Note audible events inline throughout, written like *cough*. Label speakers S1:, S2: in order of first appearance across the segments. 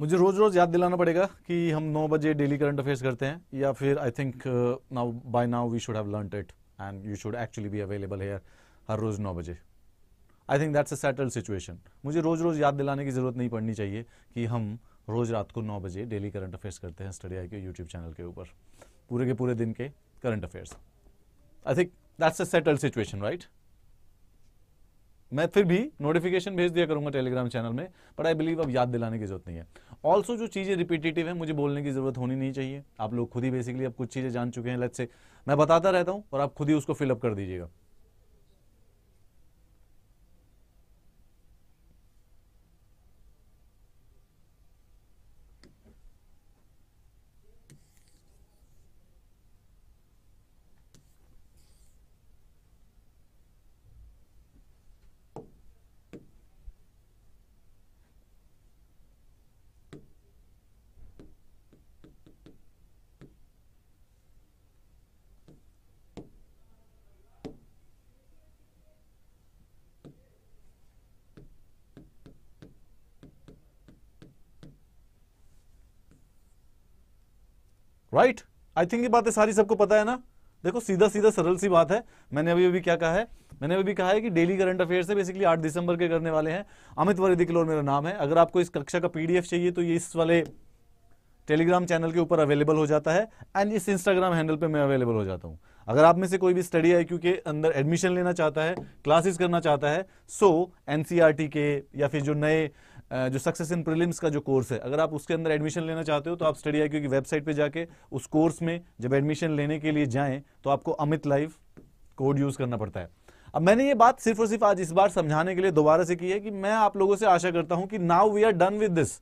S1: मुझे रोज़ रोज़ याद दिलाना पड़ेगा कि हम नौ बजे डेली करंट अफेयर्स करते हैं या फिर I think now by now we should have learn it and you should actually be available here हर रोज़ नौ बजे I think that's a settle situation मुझे रोज़ रोज़ याद दिलाने की ज़रूरत नहीं पड़नी चाहिए कि हम रोज़ रात को नौ बजे डेली करंट अफेयर्स करते हैं स्टडी आई के यूट्यूब चैनल के ऊपर पूरे के पूरे दिन के current affairs I think that's a settle situation right मैं फिर भी नोटिफिकेशन भेज दिया करूंगा टेलीग्राम चैनल में बट आई बिलीव अब याद दिलाने की जरूरत नहीं है ऑल्सो जो चीज़ें रिपीटेटिव है मुझे बोलने की जरूरत होनी नहीं चाहिए आप लोग खुद ही बेसिकली अब कुछ चीज़ें जान चुके हैं लेट से मैं बताता रहता हूँ और आप खुद ही उसको फिलअप कर दीजिएगा राइट आई थिंक ये बातें सारी सबको पता है ना देखो सीधा सीधा सरल सी बात है मैंने अभी अभी क्या कहा है मैंने अभी कहा है कि डेली करंट अफेयर से बेसिकली 8 दिसंबर के करने वाले हैं अमित वरिदी किलोर मेरा नाम है अगर आपको इस कक्षा का पीडीएफ चाहिए तो ये इस वाले टेलीग्राम चैनल के ऊपर अवेलेबल हो जाता है एंड इस इंस्टाग्राम हैंडल पे मैं अवेलेबल हो जाता हूँ अगर आप में से कोई भी स्टडी आई क्यू के अंदर एडमिशन लेना चाहता है क्लासेस करना चाहता है सो so, एन के e या फिर जो नए जो सक्सेस इन प्रीलिम्स का जो कोर्स है अगर आप उसके अंदर एडमिशन लेना चाहते हो तो आप स्टडी आई की वेबसाइट पे जाके उस कोर्स में जब एडमिशन लेने के लिए जाएं तो आपको अमित लाइव कोड यूज़ करना पड़ता है अब मैंने ये बात सिर्फ और सिर्फ आज इस बार समझाने के लिए दोबारा से की है कि मैं आप लोगों से आशा करता हूं कि now we are done with this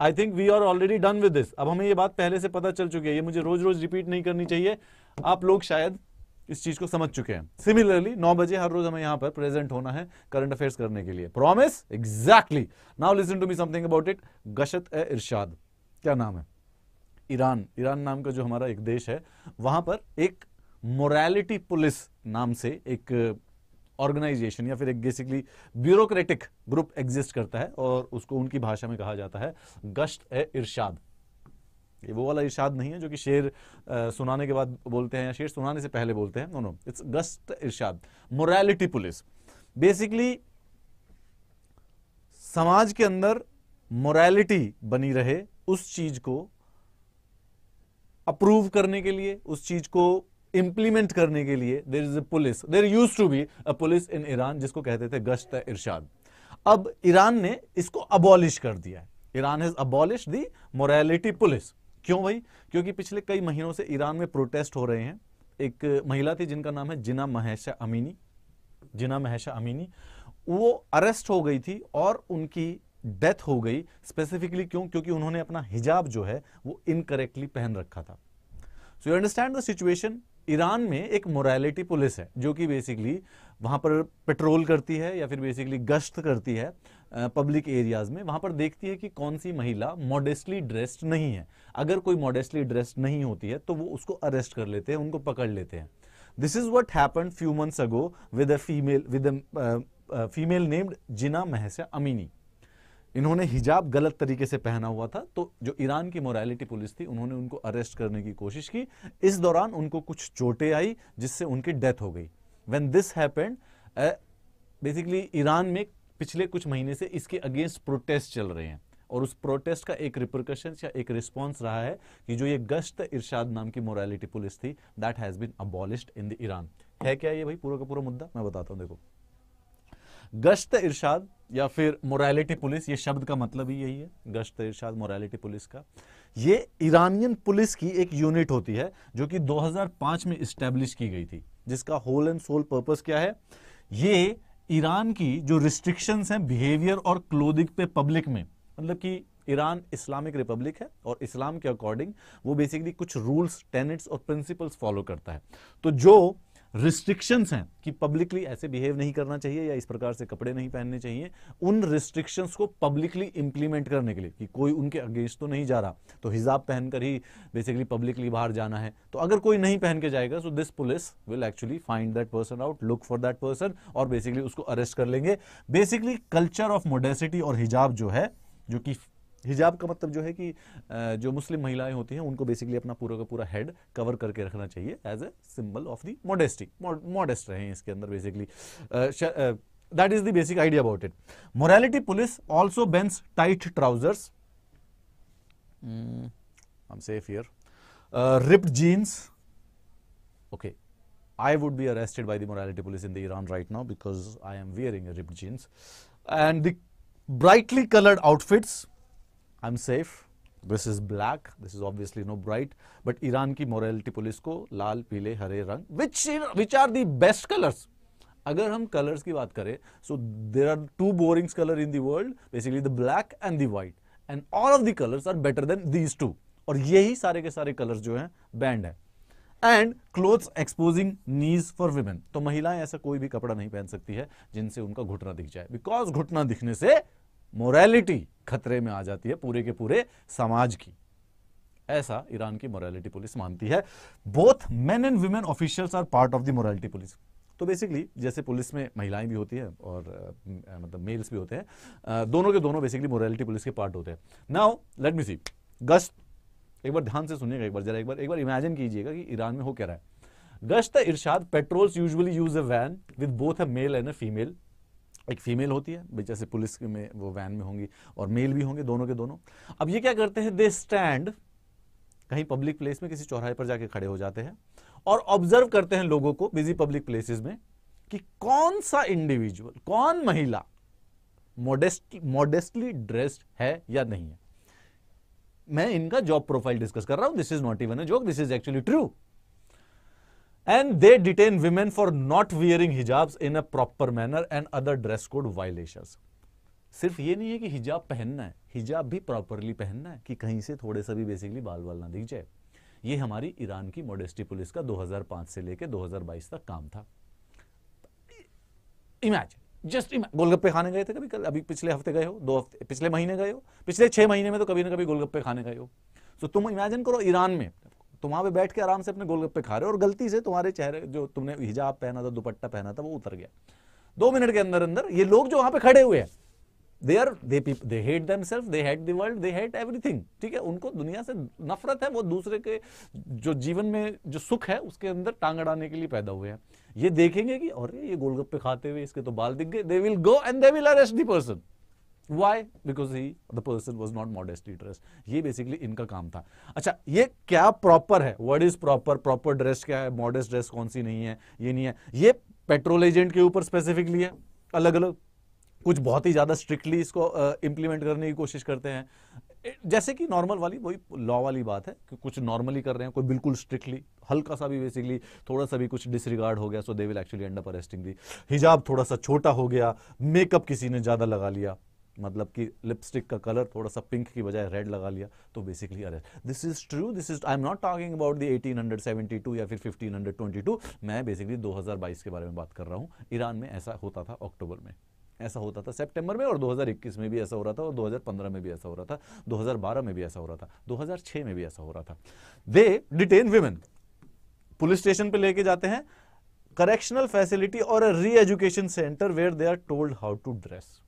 S1: I think we are already done with this अब हमें ये बात पहले से पता चल चुकी है ये मुझे रोज रोज रिपीट नहीं करनी चाहिए आप लोग शायद इस चीज को समझ चुके हैं सिमिलरली नौ बजे हर रोज हमें यहां पर प्रेजेंट होना है करंट अफेयर्स करने के लिए promise exactly now listen to me something about it गशत ए इरशाद क्या नाम है ईरान ईरान नाम का जो हमारा एक देश है वहां पर एक मोरालिटी पुलिस नाम से एक ऑर्गेनाइजेशन या फिर एक बेसिकली ब्यूरोक्रेटिक ग्रुप एग्जिस्ट करता है और उसको उनकी भाषा में कहा जाता है गश्त ए इरशाद ये वो वाला इरशाद नहीं है जो कि शेर सुनाने के बाद बोलते हैं या शेर सुनाने से पहले बोलते हैं नो नो इट्स गस्त इरशाद मोरालिटी पुलिस बेसिकली समाज के अंदर मोरालिटी बनी रहे उस चीज को अप्रूव करने के लिए उस चीज को इंप्लीमेंट करने के लिए there is a police there use to be a police in Iran जिसको कहते थे गश्त इरशाद अब ईरान ने इसको अबॉलिश कर दिया है Iran has abolish the morality police क्यों भाई क्योंकि पिछले कई महीनों से ईरान में प्रोटेस्ट हो रहे हैं एक महिला थी जिनका नाम है जिना महेशा अमीनी जिना महेशा अमीनी वो अरेस्ट हो गई थी और उनकी डेथ हो गई स्पेसिफिकली क्यों क्योंकि उन्होंने अपना हिजाब जो है वो इनकरेक्टली पहन रखा था so you understand the situation Iran में एक मोरालिटी पुलिस है जो कि बेसिकली वहां पर पेट्रोल करती है या फिर बेसिकली गश्त करती है पब्लिक एरियाज में वहां पर देखती है कि कौन सी महिला मॉडेस्टली ड्रेस्ड नहीं है अगर कोई मॉडेस्टली ड्रेस्ड नहीं होती है तो वो उसको अरेस्ट कर लेते हैं उनको पकड़ लेते हैं this is what happen few months ago with female with female named Jina Mahsa Amini इन्होंने हिजाब गलत तरीके से पहना हुआ था तो जो ईरान की मोरालिटी पुलिस थी उन्होंने उनको अरेस्ट करने की कोशिश की इस दौरान उनको कुछ चोटें आई जिससे उनकी डेथ हो गई when this happened basically Iran में पिछले कुछ महीने से इसके अगेंस्ट प्रोटेस्ट चल रहे हैं और उस प्रोटेस्ट का एक रिप्रिकॉशन या एक रिस्पॉन्स रहा है कि जो ये गश्त इरशाद नाम की मोरालिटी पुलिस थी that has been abolished in the Iran है क्या ये भाई पूरा का पूरा मुद्दा मैं बताता हूँ देखो गश्त इरशाद या फिर मोरालिटी पुलिस ये शब्द का मतलब ही यही है गश्त इरशाद मोरालिटी पुलिस का ये ईरानियन पुलिस की एक यूनिट होती है जो कि 2005 में इस्टेब्लिश की गई थी जिसका होल एंड सोल पर्पस क्या है ये ईरान की जो रिस्ट्रिक्शंस हैं बिहेवियर और क्लोदिंग पे पब्लिक में मतलब कि ईरान इस्लामिक रिपब्लिक है और इस्लाम के अकॉर्डिंग वो बेसिकली कुछ रूल्स टेनेट्स और प्रिंसिपल्स फॉलो करता है तो जो रिस्ट्रिक्शंस हैं कि पब्लिकली ऐसे बिहेव नहीं करना चाहिए या इस प्रकार से कपड़े नहीं पहनने चाहिए उन रिस्ट्रिक्शंस को पब्लिकली इंप्लीमेंट करने के लिए कि कोई उनके अगेंस्ट तो नहीं जा रहा तो हिजाब पहनकर ही बेसिकली पब्लिकली बाहर जाना है तो अगर कोई नहीं पहन के जाएगा so this police will actually find that person out look for that person और बेसिकली उसको अरेस्ट कर लेंगे बेसिकली कल्चर ऑफ मोडेसिटी और हिजाब जो है जो कि हिजाब का मतलब जो है कि जो मुस्लिम महिलाएं होती हैं उनको बेसिकली अपना पूरा का पूरा हेड कवर करके रखना चाहिए as a symbol of the modesty modest रहे हैं इसके अंदर basically that is the basic idea about it morality police also bans tight trousers I am safe here ripped jeans okay I would be arrested by the morality police in the Iran right now because I am wearing ripped jeans and the brightly coloured outfits I am safe this is black this is obviously no bright but Iran की morality police को लाल पीले हरे रंग which which are the best colours अगर हम colours की बात करें so there are two boring colour in world basically the black and the white and all of the colours are better than these two और यही सारे के सारे कलर्स जो हैं बैंड है and clothes exposing knees for women तो महिलाएं ऐसा कोई भी कपड़ा नहीं पहन सकती है जिनसे उनका घुटना दिख जाए बिकॉज घुटना दिखने से मोरालिटी खतरे में आ जाती है पूरे के पूरे समाज की ऐसा ईरान की मोरालिटी पुलिस मानती है both men and women officials are part of the morality police तो बेसिकली जैसे पुलिस में महिलाएं भी होती है और uh, मतलब मेल्स भी होते हैं uh, दोनों के दोनों बेसिकली मोरालिटी पुलिस के पार्ट होते हैं नाउ लेट मी सी गश्त एक बार ध्यान से सुनिएगा एक बार जरा एक बार एक बार इमेजिन कीजिएगा कि ईरान में हो क्या रहा है गश्त इरशाद patrols usually use a van with both a male and a female एक फीमेल होती है जैसे पुलिस में वो वैन में होंगी और मेल भी होंगे दोनों के दोनों अब ये क्या करते हैं दे स्टैंड कहीं पब्लिक प्लेस में किसी चौराहे पर जाके खड़े हो जाते हैं और ऑब्जर्व करते हैं लोगों को बिजी पब्लिक प्लेसेस में कि कौन सा इंडिविजुअल कौन महिला मोडेस्टली मॉडेस्टली ड्रेस्ड है या नहीं है मैं इनका जॉब प्रोफाइल डिस्कस कर रहा हूं this is not even a joke this is actually true and they detain women for not wearing hijab in a proper manner and other dress code violation सिर्फ ये नहीं है कि हिजाब पहनना है हिजाब भी प्रॉपरली पहनना है कि कहीं से थोड़े सा भी बेसिकली बाल वाल ना दिख जाए ये हमारी ईरान की मोडेस्टी पुलिस का 2005 से लेके 2022 तक काम था इमेजिन जस्ट गोलगप्पे खाने गए थे कभी कल अभी पिछले हफ्ते गए हो दो हफ्ते पिछले महीने गए हो पिछले छह महीने में तो कभी ना कभी गोलगप्पे खाने गए हो सो so, तुम इमेजिन करो ईरान में तो वहाँ पे बैठ के आराम से अपने गोलगप्पे खा रहे हो और गलती से तुम्हारे चेहरे जो तुमने हिजाब पहना था दुपट्टा पहना था वो उतर गया दो मिनट के अंदर अंदर ये लोग जो वहाँ पे खड़े हुए हैं they are they they hate them self they hate the world they hate everything ठीक है उनको दुनिया से नफरत है वो दूसरे के जो जीवन में जो सुख है उसके अंदर टांग अड़ाने के लिए पैदा हुए हैं ये देखेंगे कि अरे ये गोलगप्पे खाते हुए इसके तो बाल दिख गए they will go and they will arrest the person why because he the person was not modestly dress ये बेसिकली इनका काम था अच्छा ये क्या प्रॉपर है word is proper proper dress क्या है मॉडेस्ट ड्रेस कौन सी नहीं है ये नहीं है ये पेट्रोल एजेंट के ऊपर स्पेसिफिकली है अलग अलग कुछ बहुत ही ज़्यादा स्ट्रिक्टली इसको इंप्लीमेंट करने की कोशिश करते हैं जैसे कि नॉर्मल वाली वही लॉ वाली बात है कि कुछ नॉर्मली कर रहे हैं कोई बिल्कुल स्ट्रिक्टली हल्का सा भी बेसिकली थोड़ा सा भी कुछ डिसरिगार्ड हो गया so they will actually end up arresting the hijab थोड़ा सा छोटा हो गया मेकअप किसी ने ज़्यादा लगा लिया मतलब कि लिपस्टिक का कलर थोड़ा सा पिंक की बजाय रेड लगा लिया तो बेसिकली अरे this is true this is I am not talking about the 1872 या फिर 1522 मैं बेसिकली 2022 के बारे में बात कर रहा हूँ ईरान में ऐसा होता था अक्टूबर में ऐसा होता था सितंबर में और 2021 में भी ऐसा हो रहा था और 2015 में भी ऐसा हो रहा था 2012 में भी ऐसा हो रहा था 2006 में भी ऐसा हो रहा था they detain women police station पे लेके जाते हैं करेक्शनल फैसिलिटी और reeducation centre where they are told how to dress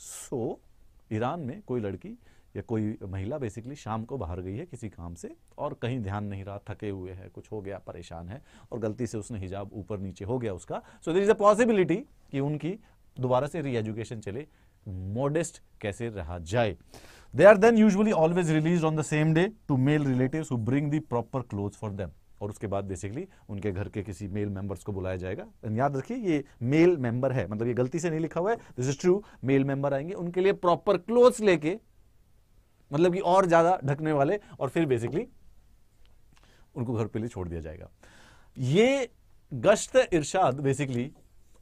S1: so so, Iran में कोई लड़की या कोई महिला बेसिकली शाम को बाहर गई है किसी काम से और कहीं ध्यान नहीं रहा थके हुए हैं कुछ हो गया परेशान है और गलती से उसने हिजाब ऊपर नीचे हो गया उसका सो देर इज़ अ पॉसिबिलिटी कि उनकी दोबारा से री एजुकेशन चले मॉडेस्ट कैसे रहा जाए they are then usually always release on the same day to male relative bring the proper cloth for them और उसके बाद बेसिकली उनके घर के किसी मेल मेंबर्स को बुलाया जाएगा याद रखिए ये मेल मेंबर है मतलब ये गलती से नहीं लिखा हुआ है this is true male member आएंगे उनके लिए प्रॉपर क्लोथ लेके मतलब कि और ज़्यादा ढकने वाले और फिर बेसिकली उनको घर पे लिए छोड़ दिया जाएगा ये गश्त इरशाद बेसिकली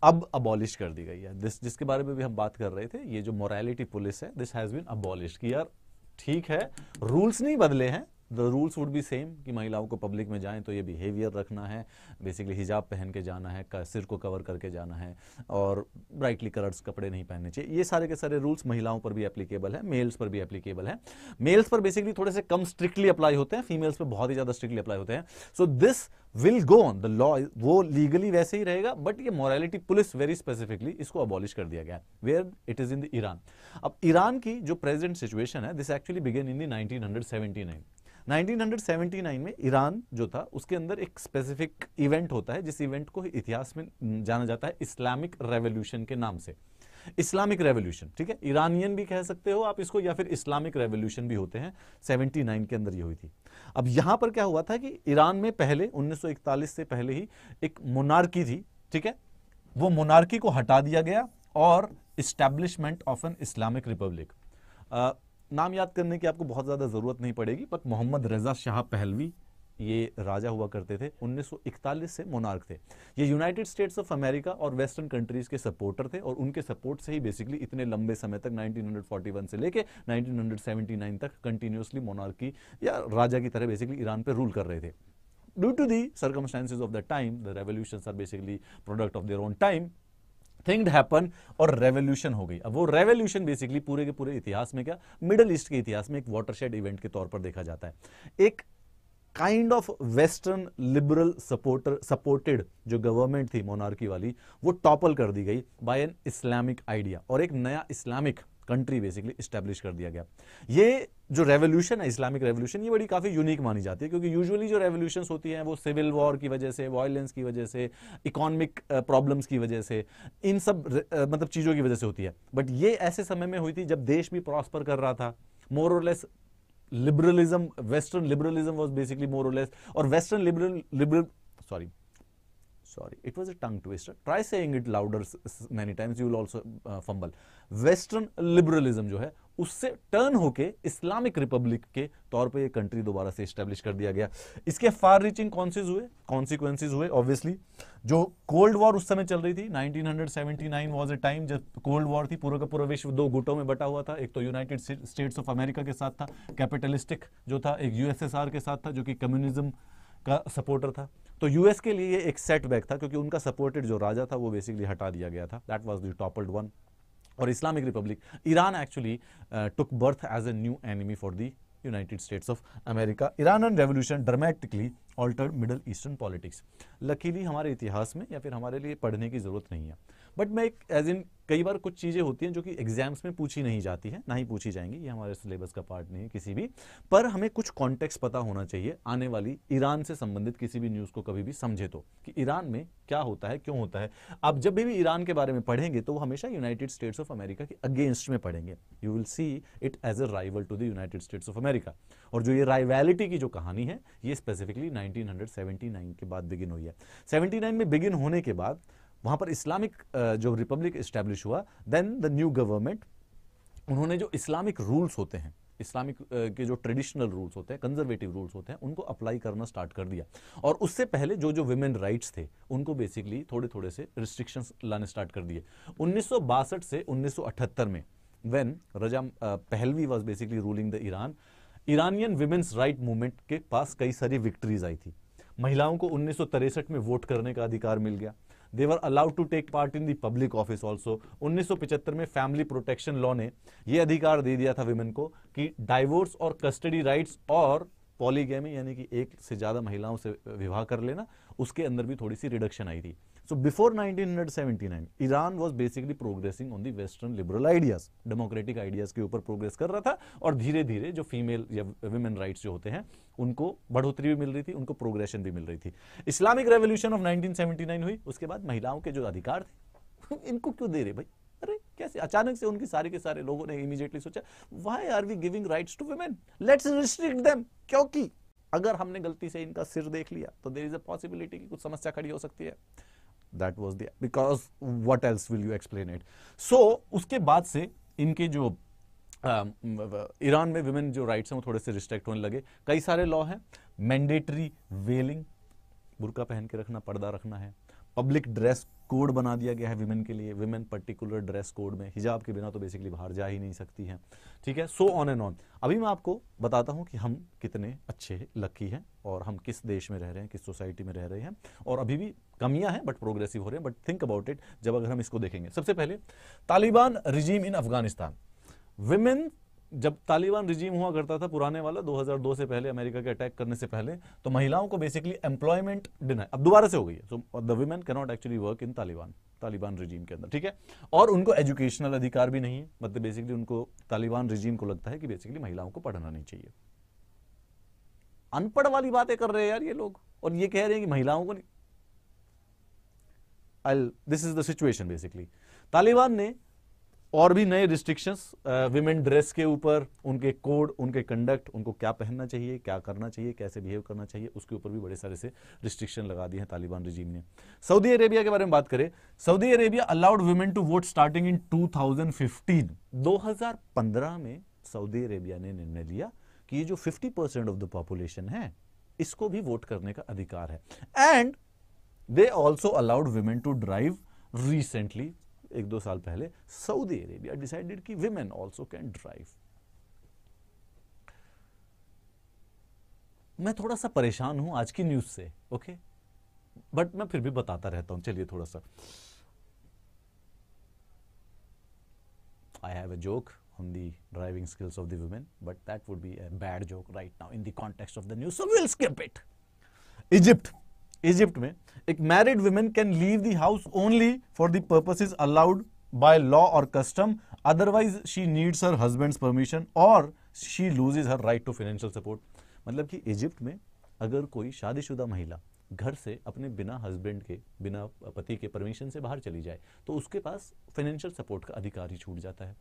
S1: अब अबॉलिश कर दी गई है दिस जिसके बारे में भी हम बात कर रहे थे ये जो मोरालिटी पुलिस है दिस हैज़ बीन अबॉलिश कि यार ठीक है रूल्स नहीं बदले हैं the rules would be same कि महिलाओं को पब्लिक में जाएं तो ये बिहेवियर रखना है बेसिकली हिजाब पहन के जाना है सिर को कवर करके जाना है और ब्राइटली कलर्स कपड़े नहीं पहनने चाहिए ये सारे के सारे रूल्स महिलाओं पर भी एप्लीकेबल है मेल्स पर भी एप्लीकेबल है मेल्स पर बेसिकली थोड़े से कम स्ट्रिक्टली अप्लाई होते हैं फीमेल्स पर बहुत ही ज़्यादा स्ट्रिक्टली अप्लाई होते हैं so this will go on the law वो लीगली वैसे ही रहेगा बट ये मॉरलिटी पुलिस वेरी स्पेसिफिकली इसको अबॉलिश कर दिया गया where it is in the Iran अब ईरान की जो प्रेजेंट सिचुएशन है this actually began in the nine 1979 में ईरान जो था उसके अंदर एक स्पेसिफिक इवेंट होता है जिस इवेंट को इतिहास में जाना जाता है इस्लामिक रेवोल्यूशन के नाम से इस्लामिक रेवोल्यूशन ठीक है ईरानियन भी कह सकते हो आप इसको या फिर इस्लामिक रेवोल्यूशन भी होते हैं 79 के अंदर ये हुई थी अब यहां पर क्या हुआ था कि ईरान में पहले 1941 से पहले ही एक मोनार्की थी ठीक है वो मोनार्की को हटा दिया गया और establishment of an Islamic republic नाम याद करने की आपको बहुत ज़्यादा ज़रूरत नहीं पड़ेगी but Mohammad Reza Shah Pahlavi ये राजा हुआ करते थे 1941 से मोनार्क थे ये यूनाइटेड स्टेट्स ऑफ अमेरिका और वेस्टर्न कंट्रीज़ के सपोर्टर थे और उनके सपोर्ट से ही बेसिकली इतने लंबे समय तक 1941 से लेके 1979 तक कंटिन्यूसली मोनार्की या राजा की तरह बेसिकली ईरान पे रूल कर रहे थे due to the circumstances of the time the revolution are basically product of their own time thing happen और रेवोल्यूशन हो गई अब वो रेवोल्यूशन बेसिकली पूरे के पूरे इतिहास में क्या मिडल ईस्ट के इतिहास में एक वाटरशेड इवेंट के तौर पर देखा जाता है एक kind of western liberal supporter supported जो गवर्नमेंट थी मोनार्की वाली वो टॉपल कर दी गई बाय एन इस्लामिक आइडिया और एक नया इस्लामिक कंट्री बेसिकली स्टैब्लिश कर दिया गया ये जो रेवोल्यूशन है इस्लामिक रेवोल्यूशन ये बड़ी काफ़ी यूनिक मानी जाती है क्योंकि यूजुअली जो रेवोल्यूशन होती हैं वो सिविल वॉर की वजह से वायलेंस की वजह से इकोनॉमिक प्रॉब्लम्स uh, की वजह से इन सब uh, मतलब चीज़ों की वजह से होती है बट ये ऐसे समय में हुई थी जब देश भी प्रॉस्पर कर रहा था मोर और less liberalism western liberalism was basically more liberal less or sorry it was a tongue twister try saying it louder many times you will also uh, fumble western liberalism जो है उससे turn होके Islamic Republic के तौर पे ये country दोबारा से इस्टेब्लिश कर दिया गया इसके फार रीचिंग कॉन्सेज हुए कॉन्सिक्वेंसेज हुए ऑब्वियसली जो कोल्ड वॉर उस समय चल रही थी 1979 वाज अ टाइम जब कोल्ड वॉर थी पूरा का पूरा विश्व दो गुटों में बटा हुआ था एक तो यूनाइटेड स्टेट्स ऑफ अमेरिका के साथ था कैपिटलिस्टिक जो था एक यूएसएसआर के साथ था जो कि कम्युनिज्म का सपोर्टर था तो यूएस के लिए एक सेटबैक था क्योंकि उनका सपोर्टेड जो राजा था वो बेसिकली हटा दिया गया था that was the toppled one और Islamic republic Iran actually took birth as a new enemy for the United States of America Iran and revolution dramatically altered middle eastern politics luckily हमारे इतिहास में या फिर हमारे लिए पढ़ने की ज़रूरत नहीं है बट मैं एक एज इन कई बार कुछ चीज़ें होती हैं जो कि एग्जाम्स में पूछी नहीं जाती हैं ना ही पूछी जाएंगी ये हमारे सिलेबस का पार्ट नहीं है किसी भी पर हमें कुछ कॉन्टेक्स्ट पता होना चाहिए आने वाली ईरान से संबंधित किसी भी न्यूज़ को कभी भी समझे तो कि ईरान में क्या होता है क्यों होता है आप जब भी, ईरान के बारे में पढ़ेंगे तो वो हमेशा यूनाइटेड स्टेट्स ऑफ अमेरिका के अगेंस्ट में पढ़ेंगे you will see it as a rival to the United States of America और जो ये राइवैलिटी की जो कहानी है ये स्पेसिफिकली नाइनटीन के बाद बिगिन हुई है सेवेंटी में बिगिन होने के बाद वहां पर इस्लामिक जो रिपब्लिक इस्टेब्लिश हुआ देन द न्यू गवर्नमेंट उन्होंने जो इस्लामिक रूल्स होते हैं इस्लामिक के जो ट्रेडिशनल रूल्स होते हैं कंजर्वेटिव रूल्स होते हैं उनको अप्लाई करना स्टार्ट कर दिया और उससे पहले जो जो वुमेन राइट्स थे उनको बेसिकली थोड़े थोड़े से रिस्ट्रिक्शन लाने स्टार्ट कर दिए उन्नीस से उन्नीस में when Reza Pahlavi was basically ruling the Iran Iranian women's right movement के पास कई सारी विक्ट्रीज आई थी महिलाओं को उन्नीस में वोट करने का अधिकार मिल गया they were allowed to take part in the public office also 1975 में फैमिली प्रोटेक्शन लॉ ने यह अधिकार दे दिया था विमेन को कि डाइवोर्स और कस्टडी राइट्स और पॉलीगेमी यानी कि एक से ज़्यादा महिलाओं से विवाह कर लेना उसके अंदर भी थोड़ी सी रिडक्शन आई थी So before 1979, Iran was basically progressing on the Western liberal ideas, democratic ideas के ऊपर progress कर रहा था और धीरे धीरे जो female या women rights जो होते हैं उनको बढ़ोतरी भी मिल रही थी उनको progression भी मिल रही थी Islamic revolution of 1979 हुई उसके बाद महिलाओं के जो अधिकार थे *laughs* इनको क्यों दे रहे भाई अरे कैसे अचानक से उनके सारे के सारे लोगों ने इमीडिएटली सोचा why are we giving rights to women let's restrict them क्योंकि अगर हमने गलती से इनका सिर देख लिया तो देर इज अ पॉसिबिलिटी की कुछ समस्या खड़ी हो सकती है that was because because what else will you explain it so उसके बाद से इनके जो ईरान में वुमेन जो राइट्स हैं वो थोड़े से रिस्ट्रिक्ट होने लगे कई सारे लॉ हैं मैंडेटरी वेलिंग बुरका पहन के रखना पर्दा रखना है पब्लिक ड्रेस कोड बना दिया गया है विमेन के लिए विमेन पर्टिकुलर ड्रेस कोड में हिजाब के बिना तो बेसिकली बाहर जा ही नहीं सकती है ठीक है सो ऑन एंड ऑन अभी मैं आपको बताता हूँ कि हम कितने अच्छे लकी हैं और हम किस देश में रह रहे हैं किस सोसाइटी में रह रहे हैं और अभी भी कमियां हैं बट प्रोग्रेसिव हो रहे हैं बट थिंक अबाउट इट जब अगर हम इसको देखेंगे सबसे पहले Taliban regime in Afghanistan women जब तालिबान रिजीम हुआ करता था पुराने वाला 2002 से पहले अमेरिका के अटैक करने से पहले तो महिलाओं को बेसिकली एम्प्लॉयमेंट डिनाई अब दोबारा से हो गई है so the women cannot actually work in Taliban Taliban regime के अंदर ठीक है और उनको एजुकेशनल अधिकार भी नहीं है मतलब बेसिकली उनको तालिबान रिजीम को लगता है कि बेसिकली महिलाओं को पढ़ना नहीं चाहिए अनपढ़ वाली बातें कर रहे हैं यार ये लोग और ये कह रहे हैं कि महिलाओं को नहीं this is the situation basically Taliban ने और भी नए रिस्ट्रिक्शंस विमेन ड्रेस के ऊपर उनके कोड उनके कंडक्ट उनको क्या पहनना चाहिए क्या करना चाहिए कैसे बिहेव करना चाहिए उसके ऊपर भी बड़े सारे से रिस्ट्रिक्शन लगा दिए हैं तालिबान रिजीम ने सऊदी अरेबिया के बारे में बात करें Saudi Arabia allowed women to vote starting in 2015 2015 में सऊदी अरेबिया ने निर्णय लिया कि ये जो fifty percent of the population है इसको भी वोट करने का अधिकार है and they also allowed women to drive recently एक दो साल पहले सऊदी अरेबिया डिसाइडेड कि विमेन ऑल्सो कैन ड्राइव मैं थोड़ा सा परेशान हूं आज की न्यूज से ओके बट मैं फिर भी बताता रहता हूं चलिए थोड़ा सा I have a joke on the driving skills of the women but that would be a bad joke right now in the context of the news so will skip it Egypt Egypt में एक married women can leave the house only for the purposes allowed by law और custom otherwise she needs her husband's permission और she loses her right to financial support मतलब कि Egypt में अगर कोई शादीशुदा महिला घर से अपने बिना हस्बैंड के बिना पति के परमिशन से बाहर चली जाए तो उसके पास फाइनेंशियल सपोर्ट का अधिकार ही छूट जाता है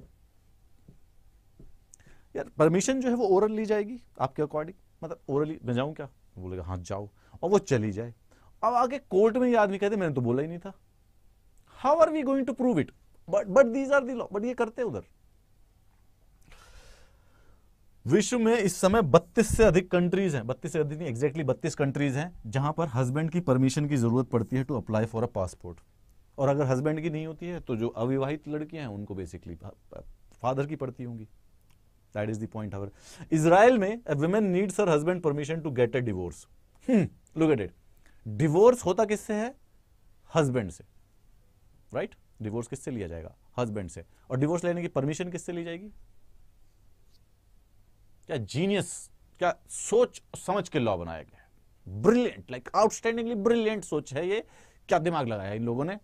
S1: यार परमिशन जो है वो ओरल ली जाएगी आपके अकॉर्डिंग मतलब ओरली मैं जाऊं क्या बोलेगा हाँ जाओ और वो चली जाए अब आगे कोर्ट में ये आदमी कहते मैंने तो बोला ही नहीं था how are we going to prove it but but these are the law but ये करते उधर विश्व में इस समय 32 से अधिक कंट्रीज हैं 32 से अधिक नहीं एग्जैक्टली exactly 32 कंट्रीज हैं जहां पर हस्बैंड की परमिशन की जरूरत पड़ती है to apply for a passport और अगर हस्बैंड की नहीं होती है तो जो अविवाहित लड़कियां हैं उनको बेसिकली फादर की पड़ती होंगी that is the point Israel में women needs her husband permission to get a divorce look at it divorce होता किससे है हस्बैंड से राइट डिवोर्स किससे लिया जाएगा हस्बैंड से और डिवोर्स लेने की परमिशन किससे ली जाएगी क्या जीनियस क्या सोच समझ के लॉ बनाया गया है ब्रिलियंट लाइक आउटस्टैंडिंगली ब्रिलियंट सोच है ये क्या दिमाग लगाया इन लोगों ने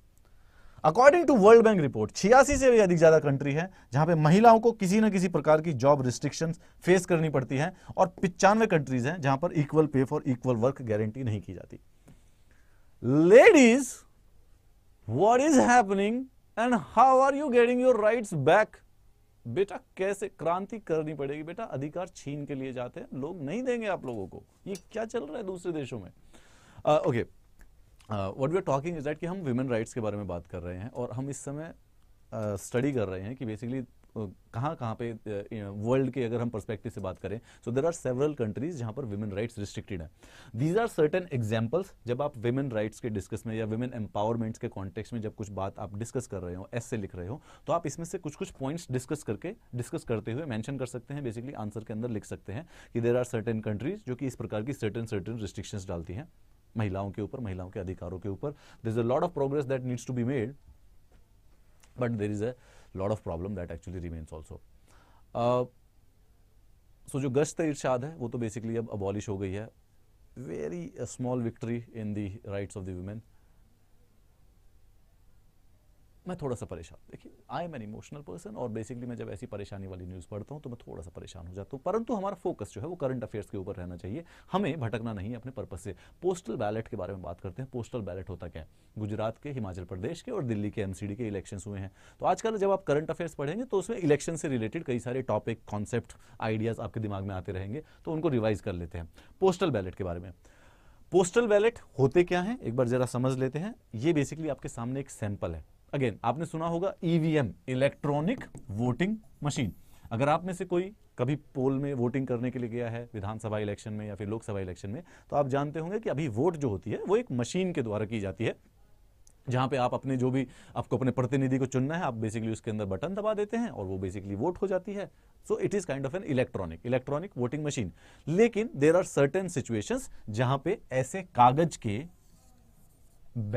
S1: according to world bank report छियासी से भी अधिक ज्यादा कंट्री है जहां पे महिलाओं को किसी न किसी प्रकार की जॉब रिस्ट्रिक्शंस फेस करनी पड़ती हैं और पिचानवे कंट्रीज हैं जहां पर equal pay for equal work guarantee नहीं की जाती Ladies, what is happening and how are you getting your rights back? बेटा कैसे क्रांति करनी पड़ेगी बेटा अधिकार छीन के लिए जाते हैं लोग नहीं देंगे आप लोगों को ये क्या चल रहा है दूसरे देशों में okay what we are talking is that कि हम वुमेन राइट्स के बारे में बात कर रहे हैं और हम इस समय स्टडी uh, कर रहे हैं कि बेसिकली कहाँ कहाँ पे वर्ल्ड के अगर हम परस्पेक्टिव से बात करें so there are several countries जहाँ पर वुमेन राइट्स रिस्ट्रिक्टेड है दीज आर सर्टन एग्जाम्पल्स जब आप वुमेन राइट्स के डिस्कस में या वुमेन एम्पावरमेंट्स के कॉन्टेक्स में जब कुछ बात आप डिस्कस कर रहे हो ऐसे लिख रहे हो तो आप इसमें से कुछ कुछ पॉइंट्स डिस्कस करके डिस्कस करते हुए मैंशन कर सकते हैं बेसिकली आंसर के अंदर लिख सकते हैं कि देर आर सर्टन कंट्रीज जो कि इस प्रकार की सर्टन सर्टन रिस्ट्रिक्शन डालती हैं महिलाओं के ऊपर महिलाओं के अधिकारों के ऊपर there is a lot of progress that needs to be made but there is a lot of problem that actually remains also so जो गश्त इर्शाद है वो तो बेसिकली अब अबॉलिश हो गई है very small victory in the rights of the women मैं थोड़ा सा परेशान देखिए I am an emotional person और बेसिकली मैं जब ऐसी परेशानी वाली न्यूज़ पढ़ता हूँ तो मैं थोड़ा सा परेशान हो जाता हूँ परंतु हमारा फोकस जो है वो करंट अफेयर्स के ऊपर रहना चाहिए हमें भटकना नहीं है अपने पर्पज से पोस्टल बैलेट के बारे में बात करते हैं पोस्टल बैलेट होता क्या है गुजरात के हिमाचल प्रदेश के और दिल्ली के एम के इलेक्शन हुए हैं तो आजकल जब आप करंट अफेयर्स पढ़ेंगे तो उसमें इलेक्शन से रिलेटेड कई सारे टॉपिक कॉन्सेप्ट आइडियाज़ आपके दिमाग में आते रहेंगे तो उनको रिवाइज कर लेते हैं पोस्टल बैलेट के बारे में पोस्टल बैलेट होते क्या हैं एक बार ज़रा समझ लेते हैं ये बेसिकली आपके सामने एक सैंपल है अगेन आपने सुना होगा ईवीएम इलेक्ट्रॉनिक वोटिंग मशीन अगर आप में से कोई कभी पोल में वोटिंग करने के लिए गया है विधानसभा इलेक्शन में या फिर लोकसभा इलेक्शन में तो आप जानते होंगे कि अभी वोट जो होती है वो एक मशीन के द्वारा की जाती है जहां पे आप अपने जो भी आपको अपने प्रतिनिधि को चुनना है आप बेसिकली उसके अंदर बटन दबा देते हैं और वो बेसिकली वोट हो जाती है so it is kind of an electronic electronic voting machine लेकिन देर आर सर्टेन सिचुएशन जहां पे ऐसे कागज के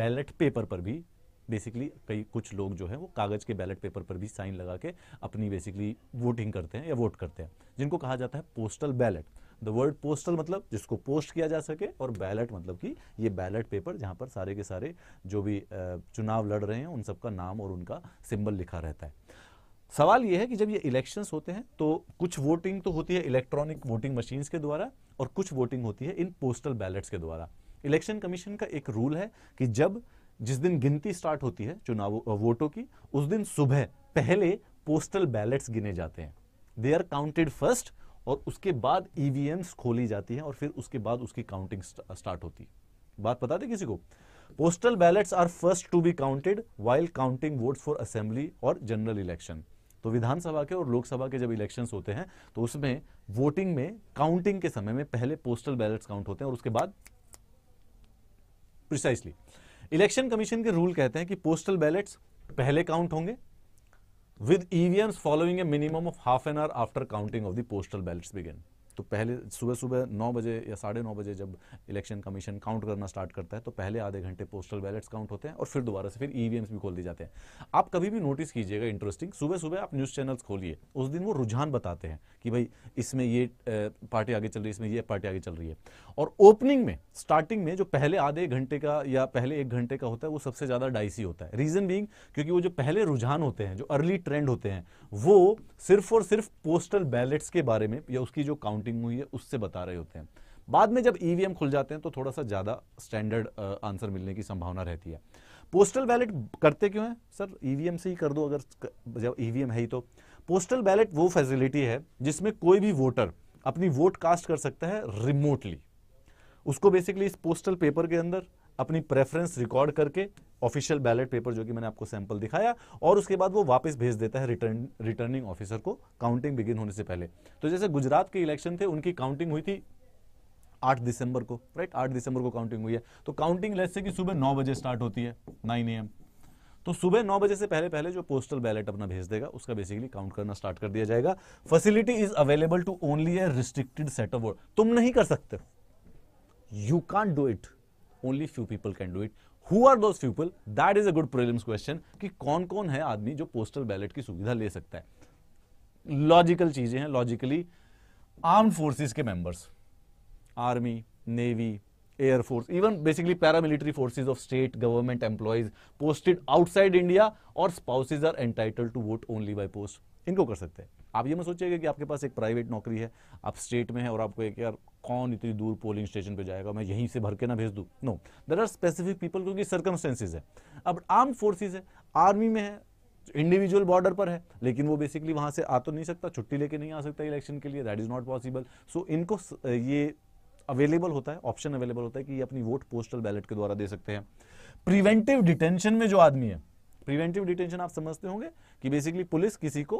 S1: बैलेट पेपर पर भी बेसिकली कई कुछ लोग जो हैं वो कागज़ के बैलेट पेपर पर भी साइन लगा के अपनी बेसिकली वोटिंग करते हैं या वोट करते हैं जिनको कहा जाता है postal ballot the word postal मतलब जिसको पोस्ट किया जा सके और बैलेट मतलब कि ये बैलेट पेपर जहाँ पर सारे के सारे जो भी चुनाव लड़ रहे हैं उन सबका नाम और उनका सिंबल लिखा रहता है सवाल यह है कि जब ये इलेक्शंस होते हैं तो कुछ वोटिंग तो होती है इलेक्ट्रॉनिक वोटिंग मशीन्स के द्वारा और कुछ वोटिंग होती है इन पोस्टल बैलेट्स के द्वारा इलेक्शन कमीशन का एक रूल है कि जब जिस दिन गिनती स्टार्ट होती है चुनाव वोटों की उस दिन सुबह पहले पोस्टल बैलेट्स गिने जाते हैं दे आर काउंटेड फर्स्ट और उसके बाद ईवीएम्स e खोली जाती हैं और फिर उसके बाद उसकी काउंटिंग स्टार्ट होती है बात बता दे किसी को postal ballots are first to be counted while counting votes for assembly और जनरल इलेक्शन तो विधानसभा के और लोकसभा के जब इलेक्शंस होते हैं तो उसमें वोटिंग में काउंटिंग के समय में पहले पोस्टल बैलेट्स काउंट होते हैं और उसके बाद प्रिसाइसली इलेक्शन कमीशन के रूल कहते हैं कि पोस्टल बैलेट्स पहले काउंट होंगे with EVM following a minimum of half an hour after counting of the postal ballots begin तो पहले सुबह सुबह नौ बजे या साढ़े नौ बजे जब इलेक्शन कमीशन काउंट करना स्टार्ट करता है तो पहले आधे घंटे पोस्टल बैलेट्स काउंट होते हैं और फिर दोबारा से फिर ईवीएम्स e भी खोल दिए जाते हैं आप कभी भी नोटिस कीजिएगा इंटरेस्टिंग सुबह सुबह आप न्यूज़ चैनल्स खोलिए उस दिन वो रुझान बताते हैं कि भाई इसमें ये पार्टी आगे चल रही है इसमें ये पार्टी आगे चल रही है और ओपनिंग में स्टार्टिंग में जो पहले आधे घंटे का या पहले एक घंटे का होता है वो सबसे ज़्यादा डाइसी होता है रीज़न बींग क्योंकि वो जो पहले रुझान होते हैं जो अर्ली ट्रेंड होते हैं वो सिर्फ और सिर्फ पोस्टल बैलेट्स के बारे में या उसकी जो काउंट काउंटिंग हुई है उससे बता रहे होते हैं बाद में जब ईवीएम e खुल जाते हैं तो थोड़ा सा ज़्यादा स्टैंडर्ड आंसर मिलने की संभावना रहती है पोस्टल बैलेट करते क्यों है सर ईवीएम e से ही कर दो अगर जब ईवीएम e है ही तो पोस्टल बैलेट वो फैसिलिटी है जिसमें कोई भी वोटर अपनी वोट कास्ट कर सकता है रिमोटली उसको बेसिकली इस पोस्टल पेपर के अंदर अपनी प्रेफरेंस रिकॉर्ड करके ऑफिशियल बैलेट पेपर जो कि मैंने आपको सैंपल दिखाया और उसके बाद वो वापस भेज देता है रिटर्न रिटर्निंग ऑफिसर को काउंटिंग बिगिन होने से पहले तो जैसे गुजरात के इलेक्शन थे उनकी काउंटिंग हुई थी 8 दिसंबर को राइट 8 दिसंबर को काउंटिंग हुई है तो काउंटिंग लेट से कि सुबह नौ बजे स्टार्ट होती है नाइन ए तो सुबह नौ बजे से पहले पहले जो पोस्टल बैलेट अपना भेज देगा उसका बेसिकली काउंट करना स्टार्ट कर दिया जाएगा facility is available to only a restricted set of word तुम नहीं कर सकते you can't do it only few people can do it. Who are those people? That is a good prelims question कि कौन कौन है आदमी जो पोस्टल बैलेट की सुविधा ले सकता है लॉजिकल चीजें हैं लॉजिकली आर्म्ड फोर्सेस के members army navy air force even basically paramilitary forces of state government employees posted outside India और spouses are entitle to vote only by post इनको कर सकते हैं आप ये मत सोचिएगा कि आपके पास एक प्राइवेट नौकरी है आप स्टेट में है और आपको एक यार कौन इतनी दूर पोलिंग स्टेशन पे जाएगा मैं यहीं से भर के ना भेज दूँ no there are specific people क्योंकि सर्कमस्टेंसेज है अब आर्म फोर्सेज है आर्मी में है इंडिविजुअल बॉर्डर पर है लेकिन वो बेसिकली वहाँ से आ तो नहीं सकता छुट्टी लेके नहीं आ सकता इलेक्शन के लिए that is not possible so इनको ये अवेलेबल होता है ऑप्शन अवेलेबल होता है कि ये अपनी वोट पोस्टल बैलेट के द्वारा दे सकते हैं प्रिवेंटिव डिटेंशन में जो आदमी है प्रिवेंटिव डिटेंशन आप समझते होंगे कि बेसिकली पुलिस किसी को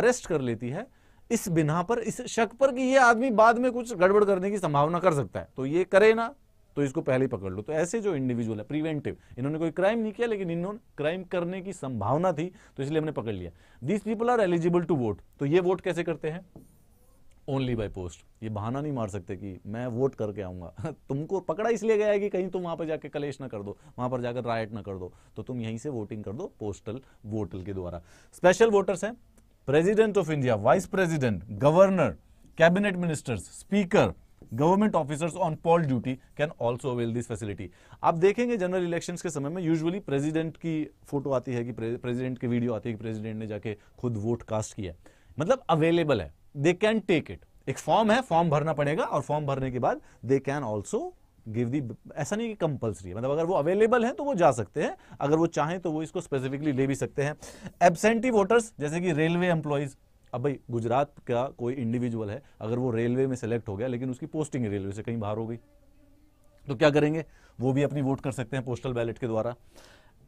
S1: अरेस्ट कर लेती है इस बिना पर इस शक पर कि ये आदमी बाद में कुछ गड़बड़ करने की संभावना कर सकता है तो ये करे ना तो इसको पहले ही पकड़ लो तो ऐसे जो इंडिविजुअल है प्रिवेंटिव इन्होंने कोई क्राइम नहीं किया लेकिन इन्होंने क्राइम करने की संभावना थी तो इसलिए हमने पकड़ लिया these people are eligible to vote तो ये वोट कैसे करते हैं ओनली बाय पोस्ट ये बहाना नहीं मार सकते कि मैं वोट करके आऊंगा *laughs* तुमको पकड़ा इसलिए गया है कि कहीं तुम वहां पर जाकर कलेश ना कर दो वहां पर जाकर रायट ना कर दो तो तुम यहीं से वोटिंग कर दो पोस्टल वोटल के द्वारा स्पेशल वोटर्स हैं president of India vice president governor cabinet ministers, speaker, government officers on poll duty can also avail this facility आप देखेंगे जनरल इलेक्शन के समय में यूजली प्रेजिडेंट की फोटो आती है कि प्रेजिडेंट की वीडियो आती है कि प्रेजिडेंट ने जाके खुद वोट कास्ट किया मतलब अवेलेबल है दे कैन टेक इट एक फॉर्म है फॉर्म भरना पड़ेगा और फॉर्म भरने के बाद they can also give the ऐसा नहीं कि कंपलसरी मतलब अगर वो अवेलेबल हैं तो वो जा सकते हैं अगर वो चाहें तो वो इसको स्पेसिफिकली ले भी सकते हैं एबसेंटी वोटर्स जैसे कि रेलवे एम्प्लॉयज़ अब भाई गुजरात का कोई इंडिविजुअल है अगर वो रेलवे में सेलेक्ट हो गया लेकिन उसकी पोस्टिंग रेलवे से कहीं बाहर हो गई तो क्या करेंगे वो भी अपनी वोट कर सकते हैं पोस्टल बैलेट के द्वारा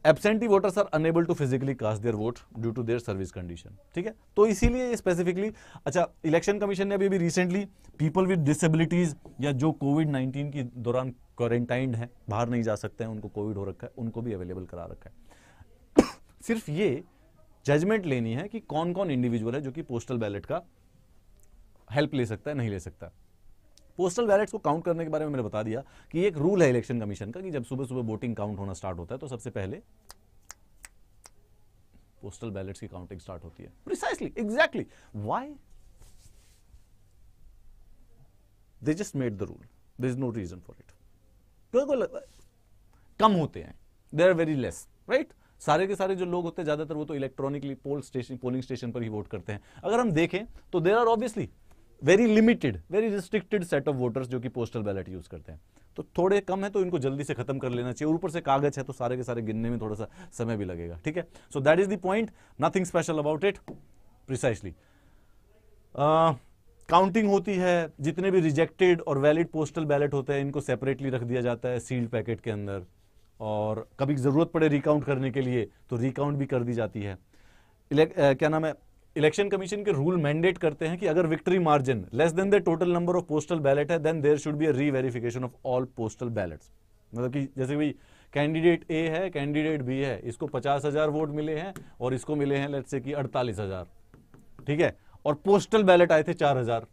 S1: absentee voters are unable to physically cast their vote due to their service condition ठीक है तो इसीलिए स्पेसिफिकली अच्छा इलेक्शन कमीशन ने अभी अभी रिसेंटली पीपल विद डिसेबिलिटीज या जो कोविड 19 के दौरान क्वारंटाइंड है बाहर नहीं जा सकते हैं उनको कोविड हो रखा है उनको भी अवेलेबल करा रखा है *coughs* सिर्फ ये जजमेंट लेनी है कि कौन कौन इंडिविजुअल है जो कि पोस्टल बैलेट का हेल्प ले सकता है नहीं ले सकता पोस्टल बैलेट्स को काउंट करने के बारे में मैंने बता दिया कि एक रूल है इलेक्शन कमीशन का कि जब सुबह सुबह वोटिंग काउंट होना स्टार्ट होता है तो सबसे पहले पोस्टल बैलेट्स की काउंटिंग स्टार्ट होती है precisely exactly why they just made the rule there is no reason for it क्योंकि कम होते हैं they are very less right सारे के सारे जो लोग होते हैं ज्यादातर वो तो electronically poll station polling station पर ही वोट करते हैं अगर हम देखें तो there are obviously very limited very restricted set of voters जो कि पोस्टल बैलेट यूज करते हैं तो थोड़े कम है तो इनको जल्दी से खत्म कर लेना चाहिए ऊपर से कागज है तो सारे के सारे गिनने में थोड़ा सा समय भी लगेगा ठीक है so that is the point nothing special about it precisely counting होती है जितने भी रिजेक्टेड और वैलिड पोस्टल बैलेट होते हैं इनको सेपरेटली रख दिया जाता है सील्ड पैकेट के अंदर और कभी ज़रूरत पड़े रिकाउंट करने के लिए तो रिकाउंट भी कर दी जाती है uh, क्या नाम है इलेक्शन कमीशन के रूल मैंडेट करते हैं कि अगर victory margin less than the total number of postal ballot है then there should be a reverification of all postal ballots मतलब कि जैसे भाई कैंडिडेट ए है कैंडिडेट बी है इसको पचास हजार वोट मिले हैं और इसको मिले हैं लेट से कि अड़तालीस हजार ठीक है और पोस्टल बैलेट आए थे चार हजार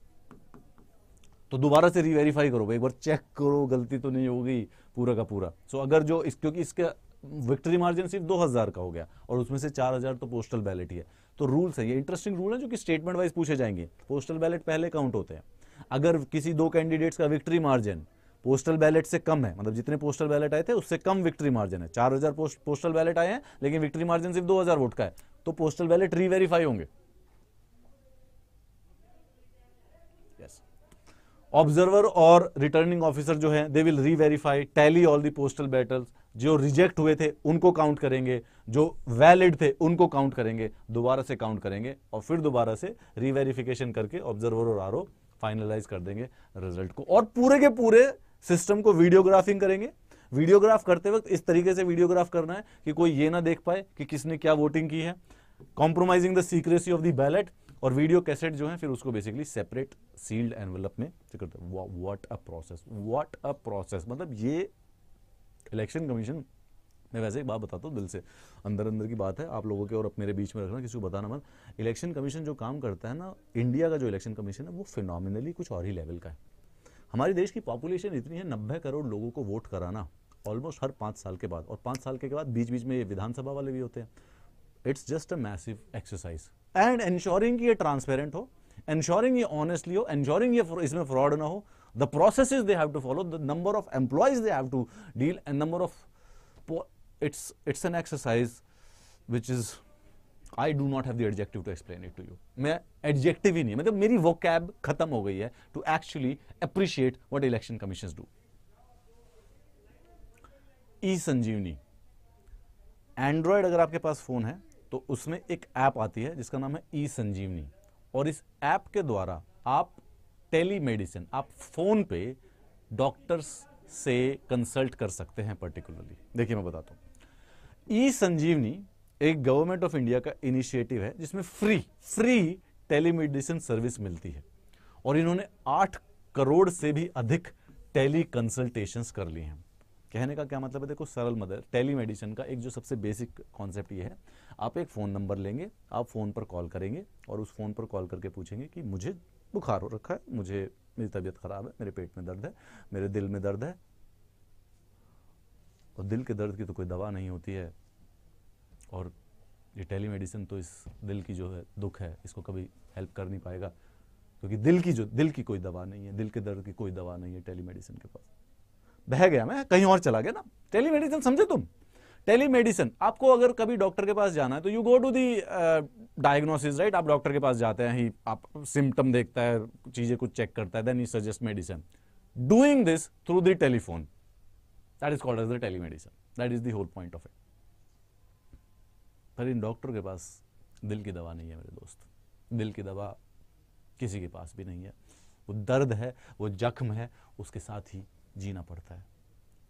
S1: तो दोबारा से रीवेरीफाई करो भाई एक बार चेक करो गलती तो नहीं होगी पूरा का पूरा सो so, अगर जो इस क्योंकि इसका विक्ट्री मार्जिन सिर्फ दो हजार का हो गया और उसमें से चार हजार तो पोस्टल बैलेट ही है तो रूल्स है ये इंटरेस्टिंग रूल है जो कि स्टेटमेंट वाइज पूछे जाएंगे पोस्टल बैलेट पहले काउंट होते हैं अगर किसी दो कैंडिडेट्स का विक्ट्री मार्जिन पोस्टल बैलेट से कम है मतलब जितने पोस्टल बैलेट आए थे उससे कम विक्ट्री मार्जिन है चार हजार पोस्ट, पोस्टल बैलेट आए हैं लेकिन विक्ट्री मार्जिन सिर्फ दो हजार वोट का है तो पोस्टल बैलेट रीवेरीफाई होंगे ऑब्जर्वर और रिटर्निंग ऑफिसर जो है they will reverify tally all the postal ballots जो रिजेक्ट हुए थे उनको काउंट करेंगे जो वैलिड थे उनको काउंट करेंगे दोबारा से काउंट करेंगे और फिर दोबारा से रीवेरिफिकेशन करके ऑब्जर्वर और आर फाइनलाइज कर देंगे रिजल्ट को और पूरे के पूरे सिस्टम को वीडियोग्राफिंग करेंगे वीडियोग्राफ करते वक्त इस तरीके से वीडियोग्राफ करना है कि कोई ये ना देख पाए कि किसने क्या वोटिंग की है compromising the secrecy of the ballot और वीडियो कैसेट जो है फिर उसको बेसिकली सेपरेट सील्ड एनवलप में करते what a process what a process मतलब ये इलेक्शन कमीशन मैं वैसे एक बात बताता हूँ दिल से अंदर अंदर की बात है आप लोगों के और मेरे बीच में रखना किसी को बताना मत इलेक्शन कमीशन जो काम करता है ना इंडिया का जो इलेक्शन कमीशन है वो फिनोमिनली कुछ और ही लेवल का है हमारे देश की पॉपुलेशन इतनी है नब्बे करोड़ लोगों को वोट कराना ऑलमोस्ट हर पाँच साल के बाद और पाँच साल के बाद बीच बीच में ये विधानसभा वाले भी होते हैं it's just a massive exercise and ensuring ये ट्रांसपेरेंट हो एंश्योरिंग ये ऑनेस्टली हो एंश्योरिंग ये इसमें फ्रॉड ना हो the process they have to follow the number of employees they have to deal and number of it's it's an exercise which is I do not have the adjective to explain it to you मैं adjective ही नहीं मतलब मेरी वो cab खत्म हो गई है to actually appreciate what election commission do e Sanjeevani android अगर आपके पास फोन है तो उसमें एक ऐप आती है जिसका नाम है ई संजीवनी और इस ऐप के द्वारा आप टेली मेडिसिन आप फ़ोन पे डॉक्टर्स से कंसल्ट कर सकते हैं पर्टिकुलरली देखिए मैं बताता हूँ ई संजीवनी एक गवर्नमेंट ऑफ इंडिया का इनिशिएटिव है जिसमें फ्री फ्री टेलीमेडिसिन सर्विस मिलती है और इन्होंने आठ करोड़ से भी अधिक टेली कंसल्टेशंस कर ली हैं कहने का क्या मतलब है देखो सरल मदर टेली मेडिसिन का एक जो सबसे बेसिक कॉन्सेप्ट ये है आप एक फ़ोन नंबर लेंगे आप फ़ोन पर कॉल करेंगे और उस फ़ोन पर कॉल करके पूछेंगे कि मुझे बुखार हो रखा है मुझे मेरी तबीयत ख़राब है मेरे पेट में दर्द है मेरे दिल में दर्द है और दिल के दर्द की तो कोई दवा नहीं होती है और ये टेली मेडिसिन तो इस दिल की जो है दुख है इसको कभी हेल्प कर नहीं पाएगा क्योंकि दिल की जो दिल की कोई दवा नहीं है दिल के दर्द की कोई दवा नहीं है टेली मेडिसिन के पास बह गया मैं कहीं और चला गया ना टेलीमेडिसिन समझे तुम टेलीमेडिसिन आपको अगर कभी डॉक्टर के पास जाना है तो you go to the diagnosis right आप डॉक्टर के पास जाते हैं ही आप सिम्टम देखता है चीज़ें कुछ चेक करता है then he suggest medicine doing this through the telephone that is called as the telemedicine that is the whole point of it पर इन डॉक्टर के पास दिल की दवा नहीं है मेरे दोस्त दिल की दवा किसी के पास भी नहीं है वो दर्द है वो जख्म है उसके साथ ही जीना पड़ता है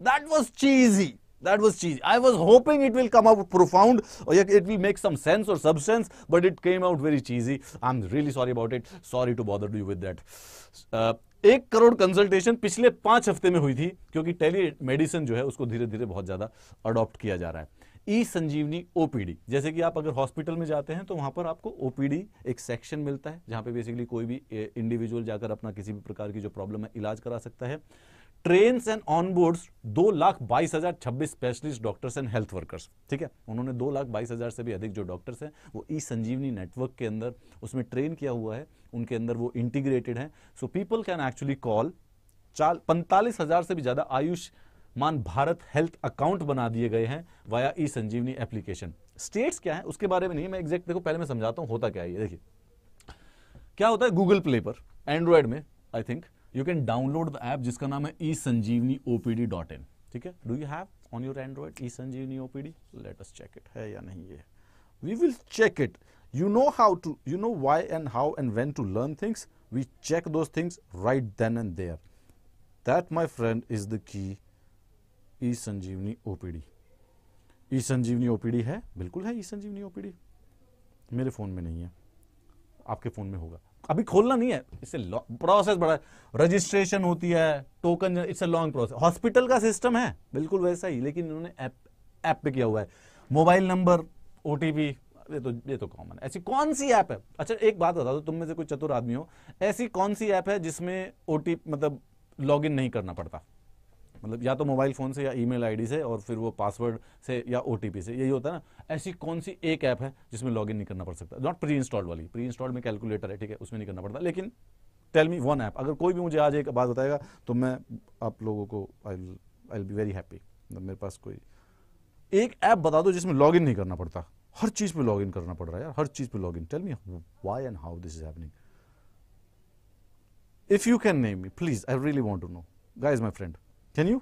S1: that was cheese cheesy That was cheesy. I was hoping it will come out profound or it will make some sense or but it came out very cheesy I am really sorry about it sorry to bother do with Uh, एक crore consultation पिछले पांच हफ्ते में हुई थी क्योंकि tele medicine जो है उसको धीरे धीरे बहुत ज़्यादा अडॉप्ट किया जा रहा है ई संजीवनी ओपीडी जैसे कि आप अगर हॉस्पिटल में जाते हैं तो वहां पर आपको ओपीडी एक सेक्शन मिलता है जहां पे बेसिकली कोई भी इंडिविजुअल जाकर अपना किसी भी प्रकार की जो प्रॉब्लम है इलाज करा सकता है ट्रेन एंड ऑनबोर्ड्स दो लाख बाईस हजार छब्बीस specialist doctors and health workers ठीक है उन्होंने दो लाख बाईस हजार से भी अधिक जो डॉक्टर्स हैं वो ई संजीवनी नेटवर्क के अंदर उसमें ट्रेन किया हुआ है उनके अंदर वो इंटीग्रेटेड हैं so people can actually call चाल पैंतालीस हजार से भी ज़्यादा आयुष्मान भारत हेल्थ अकाउंट बना दिए गए हैं via e Sanjeevani application states क्या है उसके बारे में नहीं मैं एग्जैक्ट देखो पहले मैं समझाता हूँ होता क्या है देखिए क्या होता है गूगल प्ले पर एंड्रॉयड में I think you can download the app जिसका नाम है e Sanjeevani OPD dot in ठीक है do you have on your android e Sanjeevani OPD let us check it है या नहीं ये we will check it you know how to you know why and how and when to learn things we check those things right then and there that my friend is the key e Sanjeevani O P D e Sanjeevani O P D है बिल्कुल है e Sanjeevani O P D मेरे phone में नहीं है आपके phone में होगा अभी खोलना नहीं है इससे प्रोसेस बड़ा रजिस्ट्रेशन होती है token it's a long process hospital का सिस्टम है बिल्कुल वैसा ही लेकिन इन्होंने ऐप ऐप पे किया हुआ है मोबाइल नंबर ओ ये तो ये तो कॉमन है ऐसी कौन सी ऐप है अच्छा एक बात बता दो तुम में से कोई चतुर आदमी हो ऐसी कौन सी ऐप है जिसमें ओ मतलब लॉग नहीं करना पड़ता मतलब या तो मोबाइल फ़ोन से या ईमेल आईडी से और फिर वो पासवर्ड से या ओटीपी से यही होता है ना ऐसी कौन सी एक ऐप है जिसमें लॉगिन नहीं करना पड़ सकता नॉट प्री इंस्टॉल्ड वाली प्री इंस्टॉल्ड में कैलकुलेटर है ठीक है उसमें नहीं करना पड़ता लेकिन टेल मी वन ऐप अगर कोई भी मुझे आज एक बात बताएगा तो मैं आप लोगों को I I be very happy मेरे पास कोई एक ऐप बता दो जिसमें लॉग नहीं करना पड़ता हर चीज़ पे लॉग करना पड़ रहा है यार हर चीज़ पे इन tell me why and how this is happening you can name me please I really want to know guy is my friend Can you?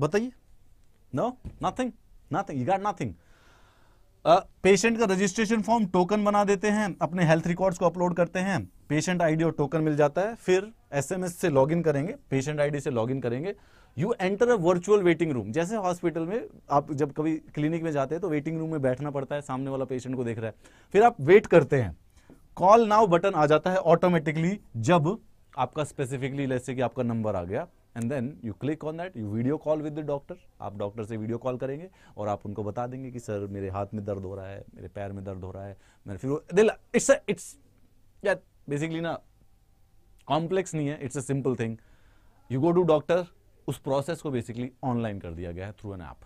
S1: बताइए no nothing nothing you got nothing patient का registration form token बना देते हैं अपने health records को upload करते हैं patient ID और टोकन मिल जाता है फिर एसएमएस से लॉगिन करेंगे पेशेंट आईडी से लॉगिन करेंगे you enter a virtual waiting room जैसे हॉस्पिटल में आप जब कभी क्लिनिक में जाते हैं तो वेटिंग रूम में बैठना पड़ता है सामने वाला पेशेंट को देख रहा है फिर आप वेट करते हैं कॉल नाउ बटन आ जाता है ऑटोमेटिकली जब आपका स्पेसिफिकली जैसे कि आपका नंबर आ गया and then you click on that you video call with the doctor आप डॉक्टर से वीडियो कॉल करेंगे और आप उनको बता देंगे कि सर मेरे हाथ में दर्द हो रहा है मेरे पैर में दर्द हो रहा है मेरे फिर इट्स इट्स बेसिकली ना कॉम्प्लेक्स नहीं है it's a simple thing you go to doctor उस प्रोसेस को बेसिकली ऑनलाइन कर दिया गया है थ्रू एन ऐप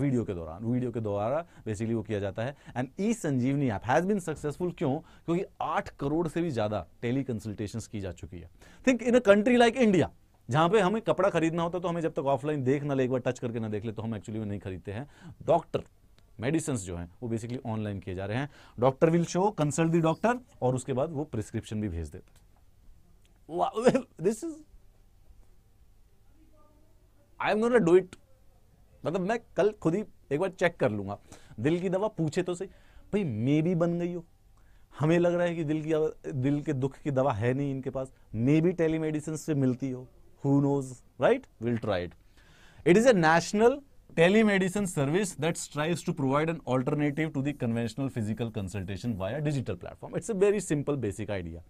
S1: वीडियो के दौरान वीडियो के द्वारा बेसिकली वो किया जाता है and e Sanjeevani app has been successful क्यों क्योंकि आठ करोड़ से भी ज़्यादा टेली कंसल्टेशन की जा चुकी है think in a country like India जहां पे हमें कपड़ा खरीदना होता है तो हमें जब तक ऑफलाइन देख ना ले एक बार टच करके ना देख ले तो हम एक्चुअली में नहीं खरीदते हैं डॉक्टर मेडिसिन जो है वो बेसिकली ऑनलाइन किए जा रहे हैं doctor will show consult the doctor और उसके बाद वो प्रिस्क्रिप्शन भी भेज देते this is *laughs* I am do it मतलब मैं कल खुद ही एक बार चेक कर लूंगा दिल की दवा पूछे तो सही भाई मे भी बन गई हो हमें लग रहा है कि दिल की दिल के दुख की दवा है नहीं इनके पास मे भी टेलीमेडिसिन से मिलती हो who knows right will tried it is a national telemedicine service that strives to provide an alternative to the conventional physical consultation via digital platform it's a very simple basic idea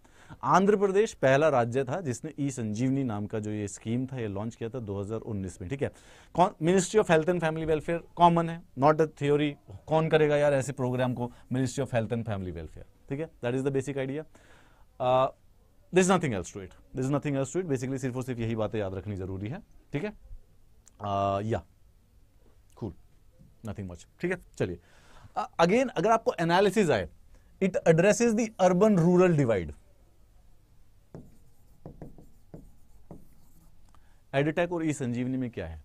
S1: Andhra Pradesh पहला राज्य था जिसने ई संजीवनी नाम का जो ये scheme था ये लॉन्च किया था 2019 में ठीक है ministry of health and family welfare common है नॉट अ थ्योरी कौन करेगा यार ऐसे प्रोग्राम को ministry of health and family welfare ठीक है that is the basic idea this is nothing else to it this is nothing else to it basically सिर्फ और सिर्फ यही बातें याद रखनी जरूरी है ठीक है या कूल नथिंग मच ठीक है चलिए अगेन uh, अगर आपको एनालिसिस आए it addresses the urban rural divide edtech और ई संजीवनी में क्या है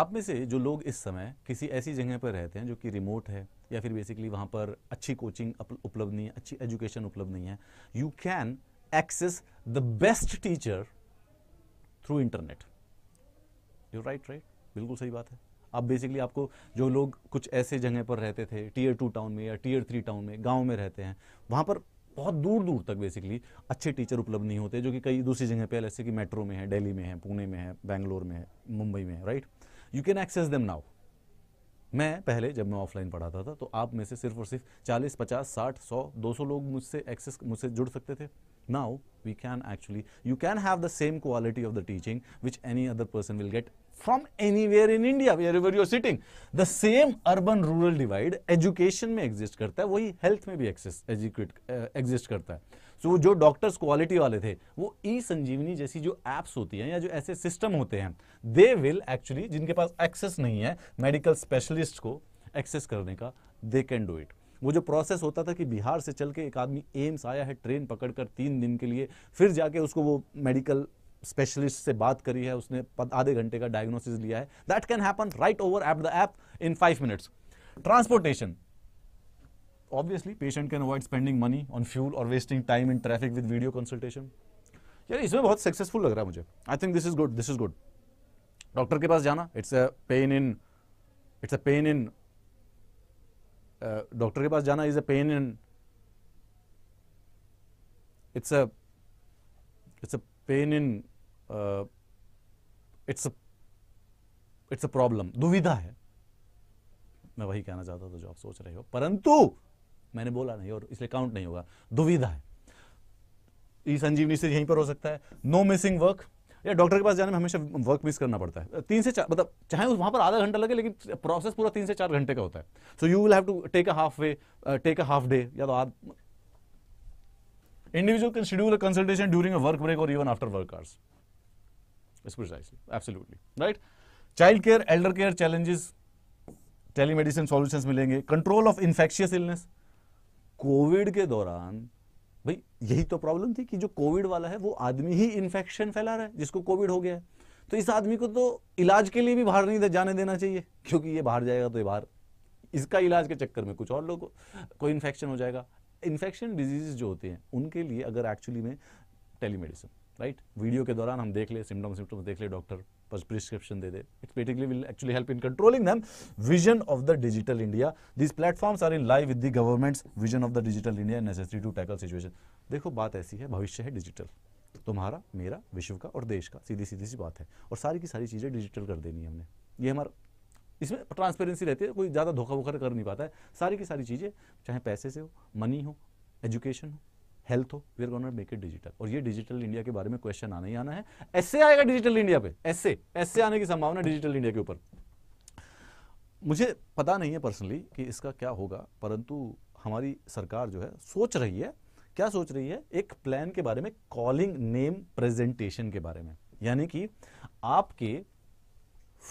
S1: आप में से जो लोग इस समय किसी ऐसी जगह पर रहते हैं जो कि रिमोट है या फिर बेसिकली वहाँ पर अच्छी कोचिंग उपलब्ध नहीं है अच्छी एजुकेशन उपलब्ध नहीं है you can access the best teacher through internet you right right बिल्कुल सही बात है आप बेसिकली आपको जो लोग कुछ ऐसे जगह पर रहते थे टीयर टू टाउन में या टीयर थ्री टाउन में गांव में रहते हैं वहाँ पर बहुत दूर दूर तक बेसिकली अच्छे टीचर उपलब्ध नहीं होते जो कि कई दूसरी जगह पे जैसे कि मेट्रो में है दिल्ली में है पुणे में है बैंगलोर में है मुंबई में है right you can access them now मैं पहले जब मैं ऑफलाइन पढ़ाता था तो आप में से सिर्फ और सिर्फ 40, 50, 60, 100, 200 लोग मुझसे एक्सेस मुझसे जुड़ सकते थे now we can actually you can have the same quality of the teaching which any other person will get from anywhere in India, wherever you are sitting. The same urban-rural divide education में exist करता है वही health में भी exist exist करता है. So जो doctors quality वाले थे वो e संजीवनी जैसी जो apps होती हैं या जो ऐसे system होते हैं they will actually जिनके पास access नहीं है medical specialist को access करने का they can do it. वो जो प्रोसेस होता था कि बिहार से चल के एक आदमी एम्स आया है ट्रेन पकड़कर तीन दिन के लिए फिर जाके उसको वो मेडिकल स्पेशलिस्ट से बात करी है उसने आधे घंटे का डायग्नोसिस लिया है that can happen right over at the app in five minutes transportation obviously patient can avoid spending money on fuel और wasting time in traffic with video consultation यार इसमें बहुत सक्सेसफुल लग रहा है मुझे I think this is good this is good doctor के पास जाना it's a pain in it's a pain in doctor के पास जाना is a pain in it's a it's a pain in it's it's a problem दुविधा है मैं वही कहना चाहता था जो आप सोच रहे हो परंतु मैंने बोला नहीं और इसलिए काउंट नहीं होगा दुविधा है ई संजीवनी से यहीं पर हो सकता है नो मिसिंग वर्क या डॉक्टर के पास जाने में हमेशा वर्क मिस करना पड़ता है तीन से चार मतलब चाहे उस वहां पर आधा घंटा लगे लेकिन प्रोसेस पूरा तीन से चार घंटे का होता है so you will have to take a half way take a half day या तो आध individual can schedule a consultation during a work break or even after work hours yes, precisely absolutely right child care elder care challenges telemedicine solutions मिलेंगे control of infectious illness COVID के दौरान भाई यही तो problem थी कि जो Covid वाला है वो आदमी ही इन्फेक्शन फैला रहा है जिसको कोविड हो गया है तो इस आदमी को तो इलाज के लिए भी बाहर नहीं दे, जाने देना चाहिए क्योंकि ये बाहर जाएगा तो ये बाहर इसका इलाज के चक्कर में कुछ और लोग को, कोई इन्फेक्शन हो जाएगा इन्फेक्शन डिजीजेज जो होते हैं उनके लिए अगर एक्चुअली में टेली मेडिसिन राइट वीडियो के दौरान हम देख ले सिम्टम सिम्टम देख ले डॉक्टर प्रिस्क्रिप्शन दे दे it basically will actually help in controlling them vision of the digital India this platforms are in live with the government's vision of the digital India necessary to tackle situation देखो बात ऐसी है भविष्य है digital तुम्हारा मेरा विश्व का और देश का सीधी सीधी सी बात है और सारी की सारी चीज़ें डिजिटल कर देनी है हमने ये हमारा इसमें ट्रांसपेरेंसी रहती है कोई ज़्यादा धोखा वोखा कर नहीं पाता है सारी की सारी चीज़ें चाहे पैसे से हो मनी हो एजुकेशन हो हेल्थ हो we are gonna make it digital और ये डिजिटल इंडिया के बारे में क्वेश्चन आना ही आना है ऐसे आएगा डिजिटल इंडिया पे ऐसे ऐसे आने की संभावना डिजिटल इंडिया के ऊपर मुझे पता नहीं है पर्सनली कि इसका क्या होगा परंतु हमारी सरकार जो है सोच रही है क्या सोच रही है एक प्लान के बारे में कॉलिंग नेम प्रेजेंटेशन के बारे में यानी कि आपके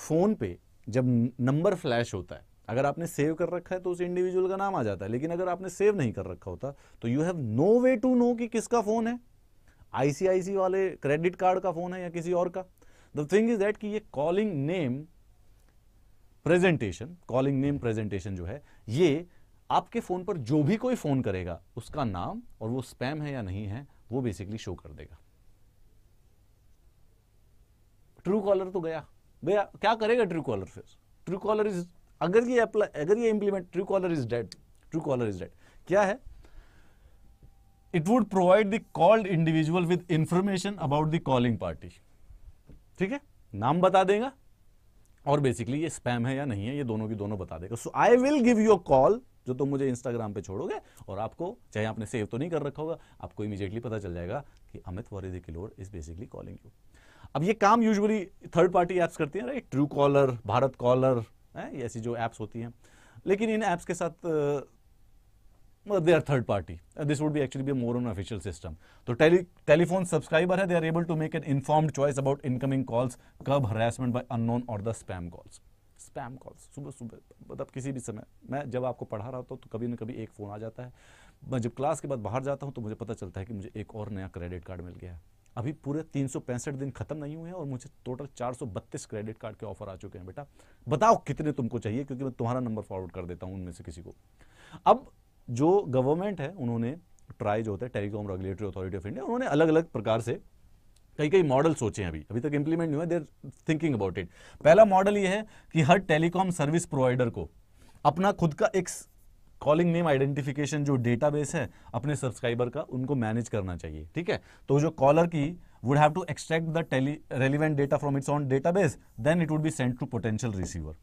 S1: फोन पे जब नंबर फ्लैश होता है अगर आपने सेव कर रखा है तो उस इंडिविजुअल का नाम आ जाता है लेकिन अगर आपने सेव नहीं कर रखा होता तो you have no way to know कि किसका फ़ोन है आईसीआईसी वाले क्रेडिट कार्ड का फ़ोन है या किसी और का द थिंग इज दैट कि ये calling name presentation calling name presentation जो है ये आपके फ़ोन पर जो भी कोई फ़ोन करेगा उसका नाम और वो स्पैम है या नहीं है वो बेसिकली शो कर देगा ट्रू कॉलर तो गया भैया क्या करेगा ट्रू कॉलर फिर ट्रू कॉलर इज अगर ये अप्लाई अगर ये implement true caller is dead true caller is dead क्या है it would provide the called individual with information about the calling party ठीक है नाम बता देगा और बेसिकली ये स्पैम है या नहीं है ये दोनों की दोनों बता देगा so I will give you call जो तुम तो मुझे इंस्टाग्राम पे छोड़ोगे और आपको चाहे आपने सेव तो नहीं कर रखा होगा आपको इमीजिएटली पता चल जाएगा कि अमित वरिदी किलोर इज बेसिकली कॉलिंग यू अब ये काम यूजुअली थर्ड पार्टी ऐप्स करती हैं right true caller Bharat caller है ऐसी जो ऐप्स होती हैं लेकिन इन ऐप्स के साथ मतलब they are third party this would be actually be more on official system तो टेलीफोन सब्सक्राइबर है they are able to make an informed choice about incoming calls कब हरासमेंट बाय अननोन और the spam calls spam calls सुबह सुबह मतलब किसी भी समय मैं जब आपको पढ़ा रहा होता हूँ तो कभी ना कभी एक फ़ोन आ जाता है मैं जब क्लास के बाद बाहर जाता हूँ तो मुझे पता चलता है कि मुझे एक और नया क्रेडिट कार्ड मिल गया है अभी पूरे तीन दिन खत्म नहीं हुए हैं और मुझे टोटल चार क्रेडिट कार्ड के ऑफर आ चुके हैं बेटा बताओ कितने तुमको चाहिए क्योंकि मैं तुम्हारा नंबर फॉरवर्ड कर देता हूँ उनमें से किसी को अब जो गवर्नमेंट है उन्होंने ट्राई जो होता है telecom regulatory authority of India उन्होंने अलग अलग प्रकार से कई कई मॉडल सोचे हैं अभी अभी तक इंप्लीमेंट नहीं हुए देर थिंकिंग अबाउट इट पहला मॉडल ये है कि हर टेलीकॉम सर्विस प्रोवाइडर को अपना खुद का एक कॉलिंग नेम आइडेंटिफिकेशन जो डेटाबेस है अपने सब्सक्राइबर का उनको मैनेज करना चाहिए ठीक है तो जो कॉलर की would have to extract the tele relevant data from its own database then it would be send to potential receiver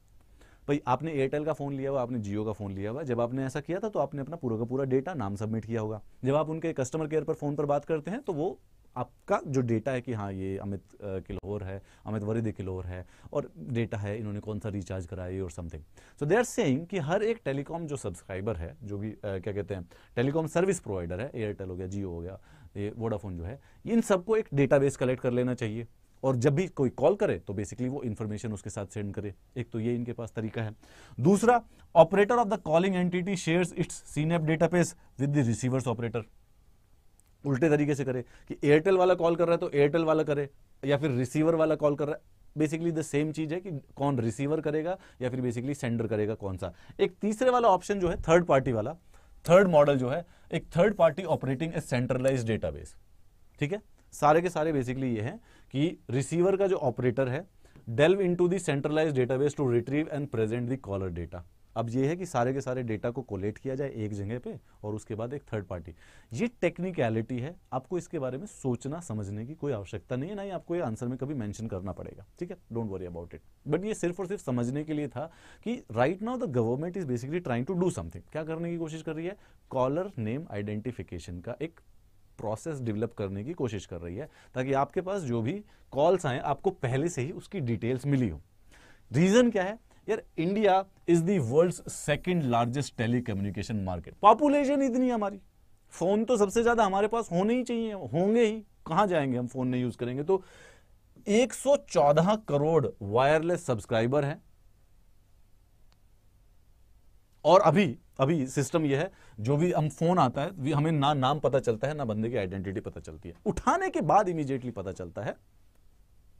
S1: भाई आपने एयरटेल का फ़ोन लिया हुआ आपने जियो का फ़ोन लिया हुआ जब आपने ऐसा किया था तो आपने अपना पूरा का पूरा डेटा नाम सबमिट किया होगा जब आप उनके कस्टमर केयर पर फ़ोन पर बात करते हैं तो वो आपका जो डेटा है कि हाँ ये अमित किलोर है अमित वरीद किलोर है और डेटा है इन्होंने कौन सा रिचार्ज कराया और something so they are saying कि हर एक टेलीकॉम जो सब्सक्राइबर है जो भी क्या कहते हैं टेलीकॉम सर्विस प्रोवाइडर है एयरटेल हो गया जियो हो गया ये वोडाफोन जो है इन सबको एक डेटा कलेक्ट कर लेना चाहिए और जब भी कोई कॉल करे तो बेसिकली वो इन्फॉर्मेशन उसके साथ सेंड करे एक तो ये इनके पास तरीका है दूसरा operator of the calling entity shares its CNAP database with the receivers operator उल्टे तरीके से करे कि एयरटेल वाला कॉल कर रहा है तो एयरटेल वाला करे या फिर रिसीवर वाला कॉल कर रहा है बेसिकली द सेम चीज है कि कौन रिसीवर करेगा या फिर बेसिकली सेंडर करेगा कौन सा एक तीसरे वाला ऑप्शन जो है थर्ड पार्टी वाला थर्ड मॉडल जो है एक third party operating a centralize database ठीक है सारे के सारे बेसिकली ये है कि रिसीवर का जो ऑपरेटर है delve into centralize database to retrieve and present dollar caller data अब ये है कि सारे के सारे डेटा को कोलेक्ट किया जाए एक जगह पे और उसके बाद एक थर्ड पार्टी ये टेक्निकलिटी है आपको इसके बारे में सोचना समझने की कोई आवश्यकता नहीं है ना ही आपको ये आंसर में कभी मैंशन करना पड़ेगा ठीक है don't worry about it but ये सिर्फ और सिर्फ समझने के लिए था कि right now the government is basically trying to do something क्या करने की कोशिश कर रही है कॉलर नेम आइडेंटिफिकेशन का एक प्रोसेस डेवलप करने की कोशिश कर रही है ताकि आपके पास जो भी कॉल्स आए आपको पहले से ही उसकी डिटेल्स मिली हो रीज़न क्या है यार India is the world's second largest telecommunication market population इतनी हमारी फोन तो सबसे ज्यादा हमारे पास होने ही चाहिए होंगे ही कहां जाएंगे हम फोन नहीं यूज करेंगे तो 114 करोड़ वायरलेस सब्सक्राइबर हैं और अभी अभी सिस्टम यह है जो भी हम फोन आता है हमें ना नाम पता चलता है ना बंदे की आइडेंटिटी पता चलती है उठाने के बाद इमीडिएटली पता चलता है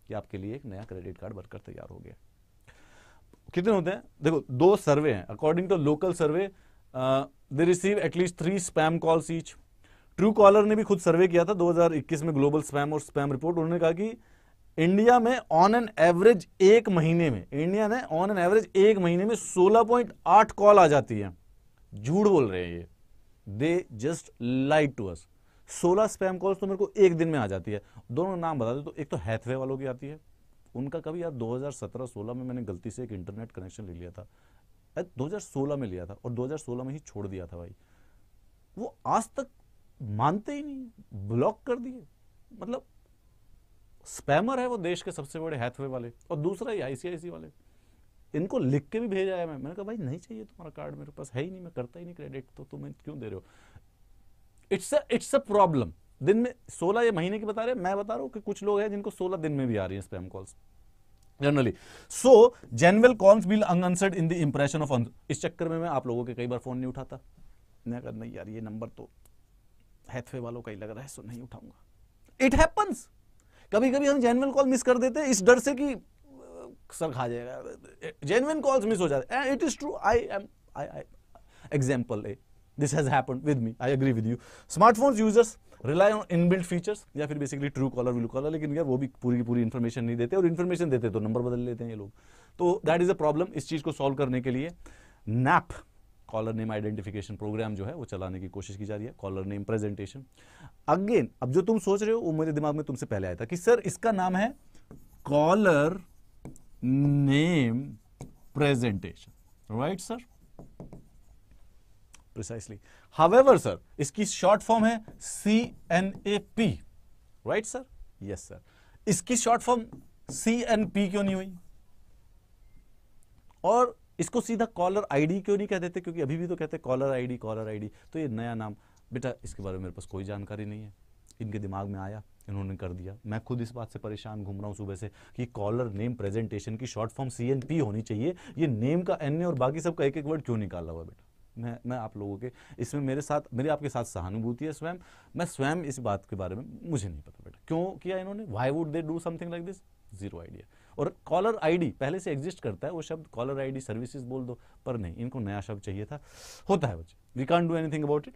S1: कि आपके लिए एक नया क्रेडिट कार्ड बनकर तैयार हो गया कितने होते हैं देखो दो सर्वे हैं according to local survey they receive at least three spam calls each Truecaller ने भी खुद सर्वे किया था 2021 में ग्लोबल स्पैम और स्पैम रिपोर्ट उन्होंने कहा कि इंडिया में ऑन एन एवरेज एक महीने में इंडिया ने ऑन एन एवरेज एक महीने में 16.8 कॉल आ जाती है झूठ बोल रहे हैं ये they just light to us 16 spam calls तो मेरे को एक दिन में आ जाती है दोनों नाम बता दो तो एक तो हैथवे वालों की आती है उनका कभी यार 2017-16 में मैंने गलती से एक इंटरनेट कनेक्शन ले लिया था दो में लिया था और 2016 में ही छोड़ दिया था भाई वो आज तक मानते ही नहीं ब्लॉक कर दिए मतलब स्पैमर है वो देश के सबसे बड़े हैथवे वाले और दूसरा ही आईसीआईसी वाले इनको लिख के भी भेजा है मैं मैंने कहा भाई नहीं चाहिए तुम्हारा कार्ड मेरे पास है ही नहीं मैं करता ही नहीं क्रेडिट तो तुम्हें क्यों दे रहे हो इट्स इट्स अ प्रॉब्लम दिन में सोलह या महीने की बता रहे मैं बता रहा हूं कि कुछ लोग हैं जिनको सोलह दिन में भी आ रही है spam calls generally so genuine calls will unanswered in the impression of इस चक्कर में मैं आप लोगों के कई बार फोन नहीं उठाता मैं कर नहीं यार ये नंबर तो हैथवे वालों का ही लग रहा है सो नहीं उठाऊंगा इट हैपन्स कभी कभी हम जेनवन कॉल मिस कर देते हैं इस डर से कि सर खा जाएगा जेनवन कॉल्स मिस हो जाते it is true I am I I example a this has happen with me I agree with you smartphone users rely on inbuilt features या फिर बेसिकली ट्रू कॉलर व्लू caller लेकिन क्या वो भी पूरी की पूरी इन्फॉर्मेशन नहीं देते और इन्फॉर्मेशन देते तो नंबर बदल लेते हैं ये लोग तो दैट इज़ अ प्रॉब्लम इस चीज़ को सॉल्व करने के लिए नैप कॉलर नेम आइडेंटिफिकेशन प्रोग्राम जो है वो चलाने की कोशिश की जा रही है कॉलर नेम प्रेजेंटेशन अगेन अब जो तुम सोच रहे हो वो मेरे दिमाग में तुमसे पहले आया था कि सर इसका नाम है caller name presentation right sir precisely however sir इसकी शॉर्ट फॉर्म है C N A P right sir yes sir इसकी short form C N P क्यों नहीं हुई? और इसको सीधा कॉलर आईडी क्यों नहीं कह देते क्योंकि अभी भी तो कहते कॉलर आईडी कॉलर आईडी तो ये नया नाम बेटा इसके बारे में मेरे पास कोई जानकारी नहीं है इनके दिमाग में आया इन्होंने कर दिया मैं खुद इस बात से परेशान घूम रहा हूं सुबह से कि कॉलर नेम प्रेजेंटेशन की शॉर्ट फॉर्म सी होनी चाहिए ये नेम का एन और बाकी सब का एक एक वर्ड क्यों निकाल रहा हुआ बेटा मैं मैं आप लोगों के इसमें मेरे साथ मेरी आपके साथ सहानुभूति है स्वयं मैं स्वयं इस बात के बारे में मुझे नहीं पता बेटा क्यों किया इन्होंने why would they do something like this zero idea और कॉलर आईडी पहले से एग्जिस्ट करता है वो शब्द कॉलर आईडी सर्विसेज बोल दो पर नहीं इनको नया शब्द चाहिए था होता है बच्चे we can't do anything about it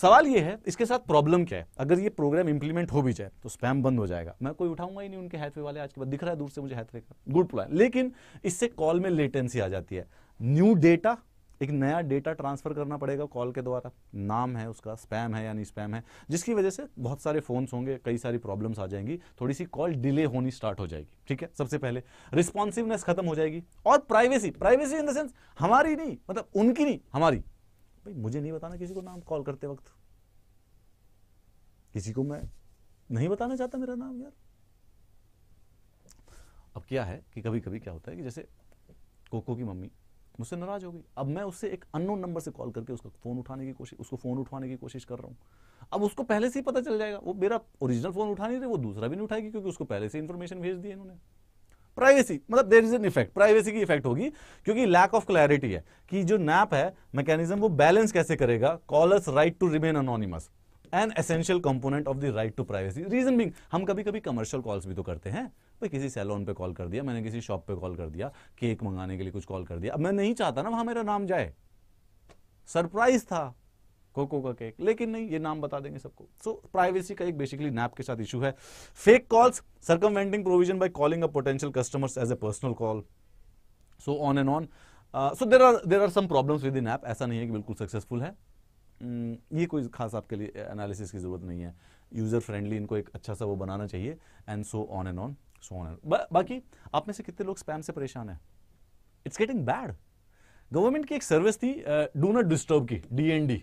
S1: सवाल ये है इसके साथ प्रॉब्लम क्या है अगर ये प्रोग्राम इंप्लीमेंट हो भी जाए तो स्पैम बंद हो जाएगा मैं कोई उठाऊंगा ही नहीं उनके हैथवे वाले आज के बाद दिख रहा है दूर से मुझे हैथवे का गुड प्लान लेकिन इससे कॉल में लेटेंसी आ जाती है न्यू डेटा एक नया डेटा ट्रांसफ़र करना पड़ेगा कॉल के द्वारा नाम है उसका स्पैम है यानी स्पैम है जिसकी वजह से बहुत सारे फ़ोन्स होंगे कई सारी प्रॉब्लम्स आ जाएंगी थोड़ी सी कॉल डिले होनी स्टार्ट हो जाएगी ठीक है सबसे पहले रिस्पॉन्सिवनेस खत्म हो जाएगी और privacy privacy in the sense हमारी नहीं मतलब उनकी नहीं हमारी भाई मुझे नहीं बताना किसी को नाम कॉल करते वक्त किसी को मैं नहीं बताना चाहता मेरा नाम यार अब क्या है कि कभी कभी क्या होता है कि जैसे कोको की मम्मी मुझसे नाराज हो गई अब मैं उससे एक अननोन नंबर से कॉल करके उसका फ़ोन उठाने की कोशिश उसको फ़ोन उठाने की कोशिश कर रहा हूँ अब उसको पहले से ही पता चल जाएगा वो मेरा ओरिजिनल फ़ोन उठा नहीं रहे वो दूसरा भी नहीं उठाएगी क्योंकि उसको पहले से इन्फॉर्मेशन भेज दी इन्होंने प्राइवेसी मतलब there is an effect privacy की इफेक्ट होगी क्योंकि लैक ऑफ क्लैरिटी है कि जो नैप है मैकेनिज्म वो बैलेंस कैसे करेगा callers right to remain anonymous an essential component of the right to privacy reason being हम कभी कभी कमर्शियल कॉल्स भी तो करते हैं भाई किसी सैलून पे कॉल कर दिया मैंने किसी शॉप पे कॉल कर दिया केक मंगाने के लिए कुछ कॉल कर दिया अब मैं नहीं चाहता ना वहां मेरा नाम जाए सरप्राइज था कोको का केक लेकिन नहीं ये नाम बता देंगे सबको सो so, प्राइवेसी का एक बेसिकली नैप के साथ इशू है fake calls circumventing provision by calling a potential customers as a personal call so on and on so there are there are some problems with in app ऐसा नहीं है कि बिल्कुल सक्सेसफुल है hmm, ये कोई खास आपके लिए एनालिसिस की ज़रूरत नहीं है यूज़र फ्रेंडली इनको एक अच्छा सा वो बनाना चाहिए and so on and on so on बाकी आप में से कितने लोग स्पैम से परेशान है इट्स गेटिंग बैड गवर्नमेंट की एक सर्विस थी डू नॉट डिस्टर्ब की डीएनडी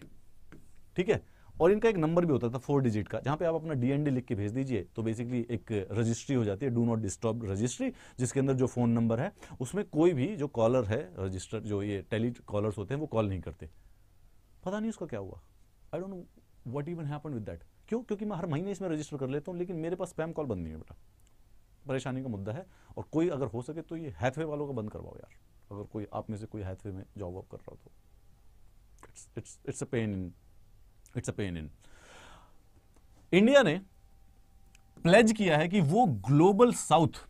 S1: ठीक है और इनका एक नंबर भी होता था फोर डिजिट का जहां पे आप अपना डीएनडी लिख के भेज दीजिए तो बेसिकली एक रजिस्ट्री हो जाती है डू नॉट डिस्टर्ब रजिस्ट्री जिसके अंदर जो फोन नंबर है उसमें कोई भी जो कॉलर है रजिस्टर जो ये टेली कॉलर्स होते हैं वो कॉल नहीं करते पता नहीं उसका क्या हुआ I don't know what even happen with that क्यों क्योंकि मैं हर महीने इसमें रजिस्टर कर लेता हूँ लेकिन मेरे पास स्पैम कॉल बंद नहीं है बेटा परेशानी का मुद्दा है और कोई अगर हो सके तो ये हैथवे वालों का बंद करवाओ यार अगर कोई आप में से कोई हैथवे में जॉब वॉब कर रहा हो तो it's it's a pain in it's a pain in India ने प्लेज किया है कि वो ग्लोबल साउथ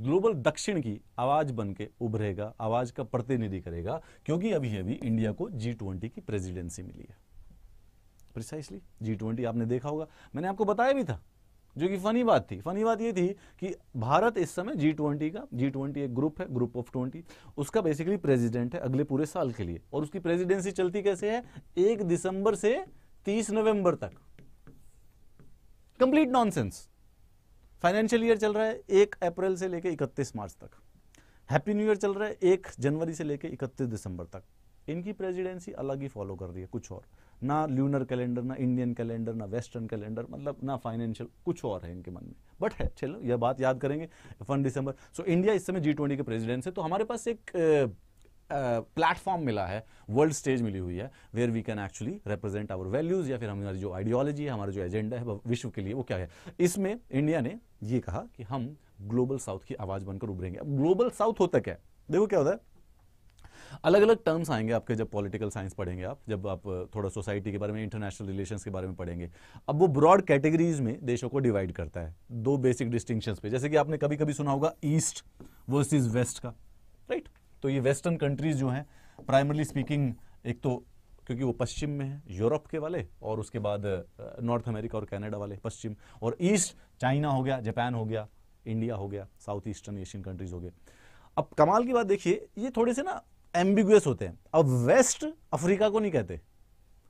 S1: ग्लोबल दक्षिण की आवाज बन के उभरेगा आवाज का प्रतिनिधि करेगा क्योंकि अभी अभी इंडिया को जी ट्वेंटी की प्रेसिडेंसी मिली है प्रिसाइसली जी ट्वेंटी आपने देखा होगा मैंने आपको बताया भी था जो कि फनी बात थी फनी बात ये थी कि भारत इस समय जी ट्वेंटी का जी ट्वेंटी एक ग्रुप है ग्रुप ऑफ ट्वेंटी उसका बेसिकली प्रेसिडेंट है अगले पूरे साल के लिए और उसकी प्रेसिडेंसी चलती कैसे है एक दिसंबर से तीस नवंबर तक कंप्लीट नॉनसेंस फाइनेंशियल ईयर चल रहा है एक अप्रैल से लेकर इकतीस मार्च तक हैप्पी न्यू ईयर चल रहा है एक जनवरी से लेकर इकतीस दिसंबर तक इनकी प्रेसिडेंसी अलग ही फॉलो कर रही है कुछ और ना ल्यूनर कैलेंडर ना इंडियन कैलेंडर ना वेस्टर्न कैलेंडर मतलब ना फाइनेंशियल कुछ और है इनके मन में बट है चलो यह बात याद करेंगे वन दिसंबर सो इंडिया इस समय जी ट्वेंटी के प्रेसिडेंट है तो हमारे पास एक प्लेटफॉर्म uh, मिला है वर्ल्ड स्टेज मिली हुई है where we can actually represent our values या फिर हमारी जो आइडियोलॉजी है हमारा जो एजेंडा है विश्व के लिए वो क्या है इसमें इंडिया ने ये कहा कि हम ग्लोबल साउथ की आवाज बनकर उभरेंगे अब ग्लोबल साउथ होता क्या है देखो क्या होता है अलग अलग टर्म्स आएंगे आपके जब पॉलिटिकल साइंस पढ़ेंगे आप जब आप थोड़ा सोसाइटी के बारे में इंटरनेशनल रिलेशन के बारे में पढ़ेंगे अब वो ब्रॉड कैटेगरीज में देशों को डिवाइड करता है दो बेसिक डिस्टिंक्शंस पे जैसे कि आपने कभी कभी सुना होगा ईस्ट वर्सेज वेस्ट का राइट तो ये वेस्टर्न कंट्रीज जो हैं प्राइमरली स्पीकिंग एक तो क्योंकि वो पश्चिम में है यूरोप के वाले और उसके बाद नॉर्थ अमेरिका और कैनेडा वाले पश्चिम और ईस्ट चाइना हो गया जापान हो गया इंडिया हो गया साउथ ईस्टर्न एशियन कंट्रीज हो गए अब कमाल की बात देखिए ये थोड़े से ना एम्बिगुअस होते हैं अब वेस्ट अफ्रीका को नहीं कहते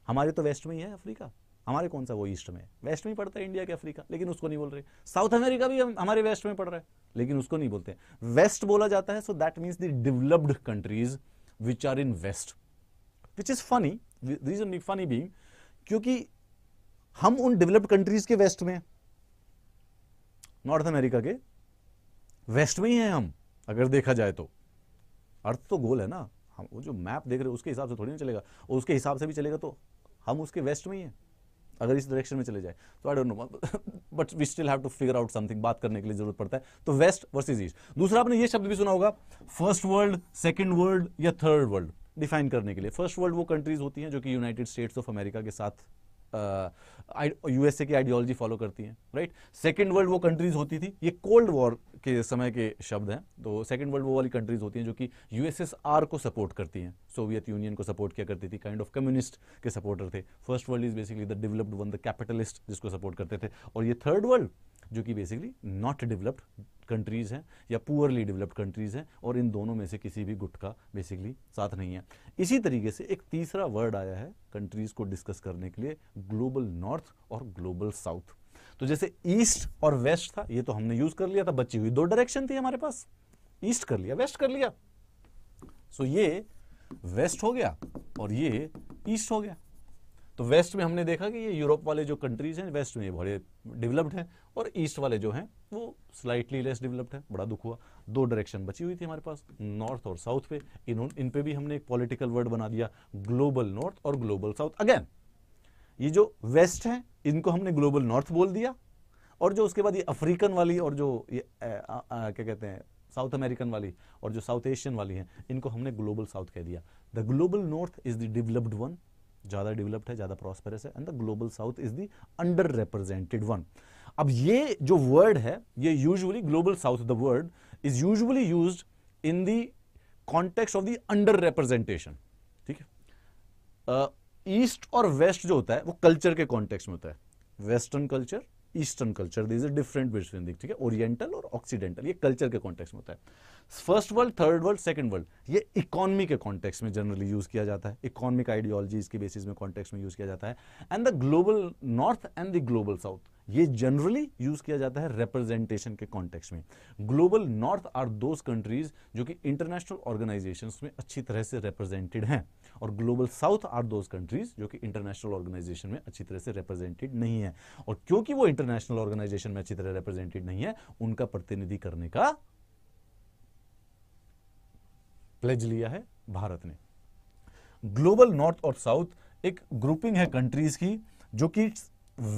S1: हमारे तो वेस्ट में ही है अफ्रीका हमारे कौन सा वो ईस्ट में वेस्ट में ही पड़ता है इंडिया के अफ्रीका लेकिन उसको नहीं बोल रहे साउथ अमेरिका भी हम, हमारे वेस्ट में पड़ रहा है लेकिन उसको नहीं बोलते वेस्ट बोला जाता है so that means the developed countries which are in west which is funny reason be funny being क्योंकि हम उन डेवलप्ड कंट्रीज के वेस्ट में नॉर्थ अमेरिका के वेस्ट में ही हैं हम अगर देखा जाए तो अर्थ तो गोल है ना हम वो जो मैप देख रहे हैं उसके हिसाब से थोड़ी ना चलेगा और उसके हिसाब से भी चलेगा तो हम उसके वेस्ट में ही हैं अगर इस डायरेक्शन में चले जाए तो I don't know but we still have to figure out something बात करने के लिए जरूरत पड़ता है तो वेस्ट वर्सेज ईस्ट दूसरा आपने ये शब्द भी सुना होगा फर्स्ट वर्ल्ड सेकेंड वर्ल्ड या थर्ड वर्ल्ड डिफाइन करने के लिए फर्स्ट वर्ल्ड वो कंट्रीज होती हैं जो कि यूनाइटेड स्टेट्स ऑफ अमेरिका के साथ यूएसए uh, की आइडियोलॉजी फॉलो करती है राइट सेकेंड वर्ल्ड वो कंट्रीज होती थी ये कोल्ड वॉर के समय के शब्द हैं तो सेकेंड वर्ल्ड वो वाली कंट्रीज होती हैं जो कि यूएसएसआर को सपोर्ट करती हैं सोवियत यूनियन को सपोर्ट किया करती थी काइंड ऑफ कम्युनिस्ट के सपोर्टर थे first world is basically the developed one the capitalist जिसको सपोर्ट करते थे और ये थर्ड वर्ल्ड जो कि बेसिकली नॉट डेवलप्ड कंट्रीज़ हैं या पुअरली डेवलप्ड कंट्रीज़ हैं और इन दोनों में से किसी भी गुट का बेसिकली साथ नहीं है इसी तरीके से एक तीसरा वर्ड आया है कंट्रीज़ को डिस्कस करने के लिए ग्लोबल नॉर्थ और ग्लोबल साउथ तो जैसे ईस्ट और वेस्ट था ये तो हमने यूज़ कर लिया था बची हुई दो डायरेक्शन थी हमारे पास ईस्ट कर लिया वेस्ट कर लिया सो so ये वेस्ट हो गया और ये ईस्ट हो गया तो वेस्ट में हमने देखा कि ये यूरोप वाले जो कंट्रीज़ हैं वेस्ट में ये बड़े डेवलप्ड हैं और ईस्ट वाले जो हैं वो स्लाइटली लेस डेवलप्ड है बड़ा दुख हुआ दो डायरेक्शन बची हुई थी हमारे पास नॉर्थ और साउथ पे इन इन पे भी हमने एक पॉलिटिकल वर्ड बना दिया ग्लोबल नॉर्थ और ग्लोबल साउथ अगेन ये जो वेस्ट हैं इनको हमने ग्लोबल नॉर्थ बोल दिया और जो उसके बाद ये अफ्रीकन वाली और जो ये क्या कहते हैं साउथ अमेरिकन वाली और जो साउथ एशियन वाली हैं इनको हमने ग्लोबल साउथ कह दिया the global north is the developed one ज़्यादा डेवलप्ड है ज़्यादा प्रॉस्परस है and the global south is the under represented one अब ये जो वर्ड है ये usually global south the word is usually use in the context of the under representation ठीक है ईस्ट और वेस्ट जो होता है वो कल्चर के कॉन्टेक्स्ट में होता है western culture eastern culture this is different between ठीक है ओरिएंटल और ऑक्सीडेंटल ये कल्चर के कॉन्टेक्स्ट में होता है first world third world second world ये इकोनॉमी के कॉन्टेक्स्ट में जनरली यूज किया जाता है इकोनॉमिक आइडियोलॉजीज के बेसिस में कॉन्टेक्स्ट में यूज किया जाता है and the global north and the global south ये जनरली यूज किया जाता है रिप्रेजेंटेशन के कॉन्टेक्स्ट में global north are those countries जो कि इंटरनेशनल ऑर्गेनाइजेशन में अच्छी तरह से रिप्रेजेंटेड हैं और global south are those countries जो कि इंटरनेशनल ऑर्गेनाइजेशन में अच्छी तरह से रिप्रेजेंटेड नहीं है और क्योंकि वो इंटरनेशनल ऑर्गेनाइजेशन में अच्छी तरह रिप्रेजेंटेड नहीं है उनका प्रतिनिधि करने का प्लेज लिया है भारत ने ग्लोबल नॉर्थ और साउथ एक ग्रुपिंग है कंट्रीज की जो कि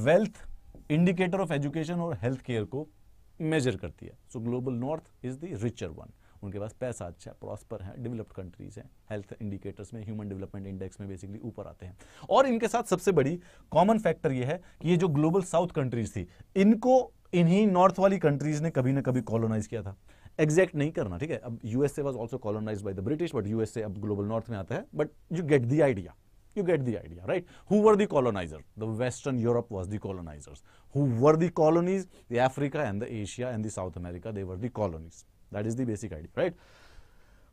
S1: वेल्थ इंडिकेटर ऑफ एजुकेशन और हेल्थ केयर को मेजर करती है so global north is the richer one उनके पास पैसा अच्छा है प्रॉस्पर है डेवलप्ड कंट्रीज हैं हेल्थ इंडिकेटर्स में ह्यूमन डेवलपमेंट इंडेक्स में बेसिकली ऊपर आते हैं और इनके साथ सबसे बड़ी कॉमन फैक्टर ये है कि ये जो ग्लोबल साउथ कंट्रीज थी इनको इन्हीं नॉर्थ वाली कंट्रीज ने कभी ना कभी कॉलोनाइज किया था एग्जैक्ट नहीं करना ठीक है अब USA was also colonize by the British but USA अब ग्लोबल नॉर्थ में आता है but you get the idea You get the idea, right? Who were the colonizer? The Western Europe was the colonizers. Who were the colonies? The Africa and the Asia and the South America, they were the colonies. That is the basic idea, right?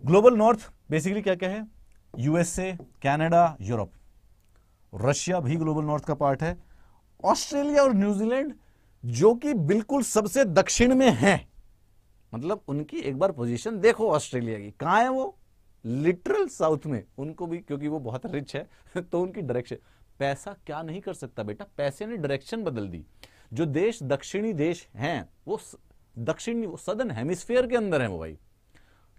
S1: Global North basically kya kya hai usa canada europe russia bhi global north ka part hai australia aur new zealand जो कि बिल्कुल सबसे दक्षिण में है मतलब उनकी एक बार पोजीशन देखो ऑस्ट्रेलिया की कहाँ है वो लिटरल साउथ में उनको भी क्योंकि वो बहुत रिच है *laughs* तो उनकी डायरेक्शन पैसा क्या नहीं कर सकता बेटा पैसे ने डायरेक्शन बदल दी जो देश दक्षिणी देश हैं वो दक्षिणी वो हेमिस्फेयर के अंदर है वो भाई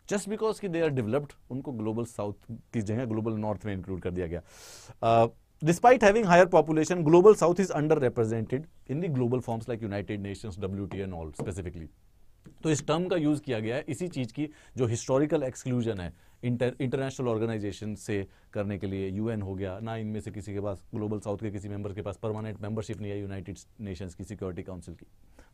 S1: जस्ट बिकॉज की दे आर डेवलप्ड उनको ग्लोबल साउथ की जगह ग्लोबल नॉर्थ में इंक्लूड कर दिया गया despite having higher population global south is under represented in the global forums like United Nations W and all specifically तो इस टर्म का यूज़ किया गया है इसी चीज़ की जो हिस्टोरिकल एक्सक्लूजन है इंटर इंटरनेशनल ऑर्गेनाइजेशन से करने के लिए यूएन हो गया ना इनमें से किसी के पास ग्लोबल साउथ के किसी मेंबर के पास परमानेंट मेंबरशिप नहीं है यूनाइटेड नेशंस की सिक्योरिटी काउंसिल की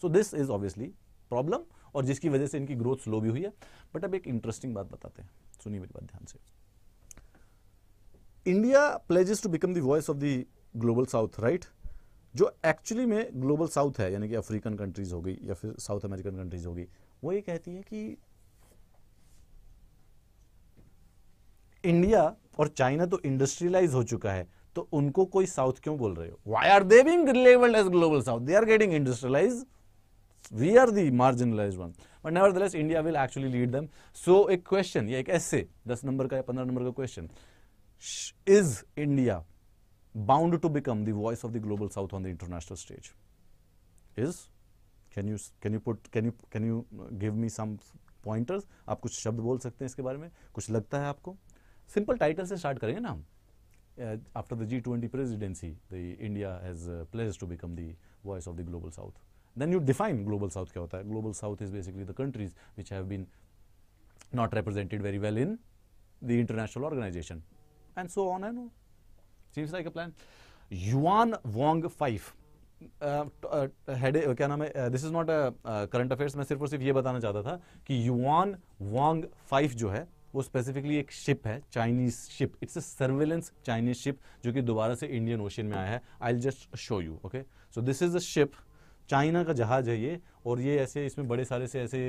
S1: so this is obviously problem और जिसकी वजह से इनकी ग्रोथ स्लो भी हुई है बट अब एक इंटरेस्टिंग बात बताते हैं सुनिए मेरी बात ध्यान से India pledges to become the voice of the global south right जो एक्चुअली में ग्लोबल साउथ है यानी कि अफ्रीकन कंट्रीज होगी या फिर साउथ अमेरिकन कंट्रीज होगी वो ये कहती है कि इंडिया और चाइना तो इंडस्ट्रियलाइज हो चुका है तो उनको कोई साउथ क्यों बोल रहे हो why are they being labelled as global south they are getting industrialize we are the marginalize one but never India will actually lead them so एक क्वेश्चन या एक ऐसे दस नंबर का या पंद्रह नंबर का question is India bound to become the voice of the global south on the international stage is can you can you put can you can you uh, give me some pointers aap kuch shabd bol sakte hain iske bare mein kuch lagta hai aapko simple title se start karenge na hum uh, after the g20 presidency the india has uh, pledged to become the voice of the global south then you define global south global south is basically the countries which have been not represented very well in the international organization and so on and on. seems like a plan yuan wong 5 head uh, uh, uh, uh, क्या नाम है this is not a current affairs मैं सिर्फ और सिर्फ ये बताना चाहता था कि युआन वांग फाइव जो है वो स्पेसिफिकली एक शिप है Chinese ship it's a surveillance Chinese ship जो कि दोबारा से इंडियन ओशन में आया है I just show you okay so this is a ship China का जहाज है ये और ये ऐसे इसमें बड़े सारे से ऐसे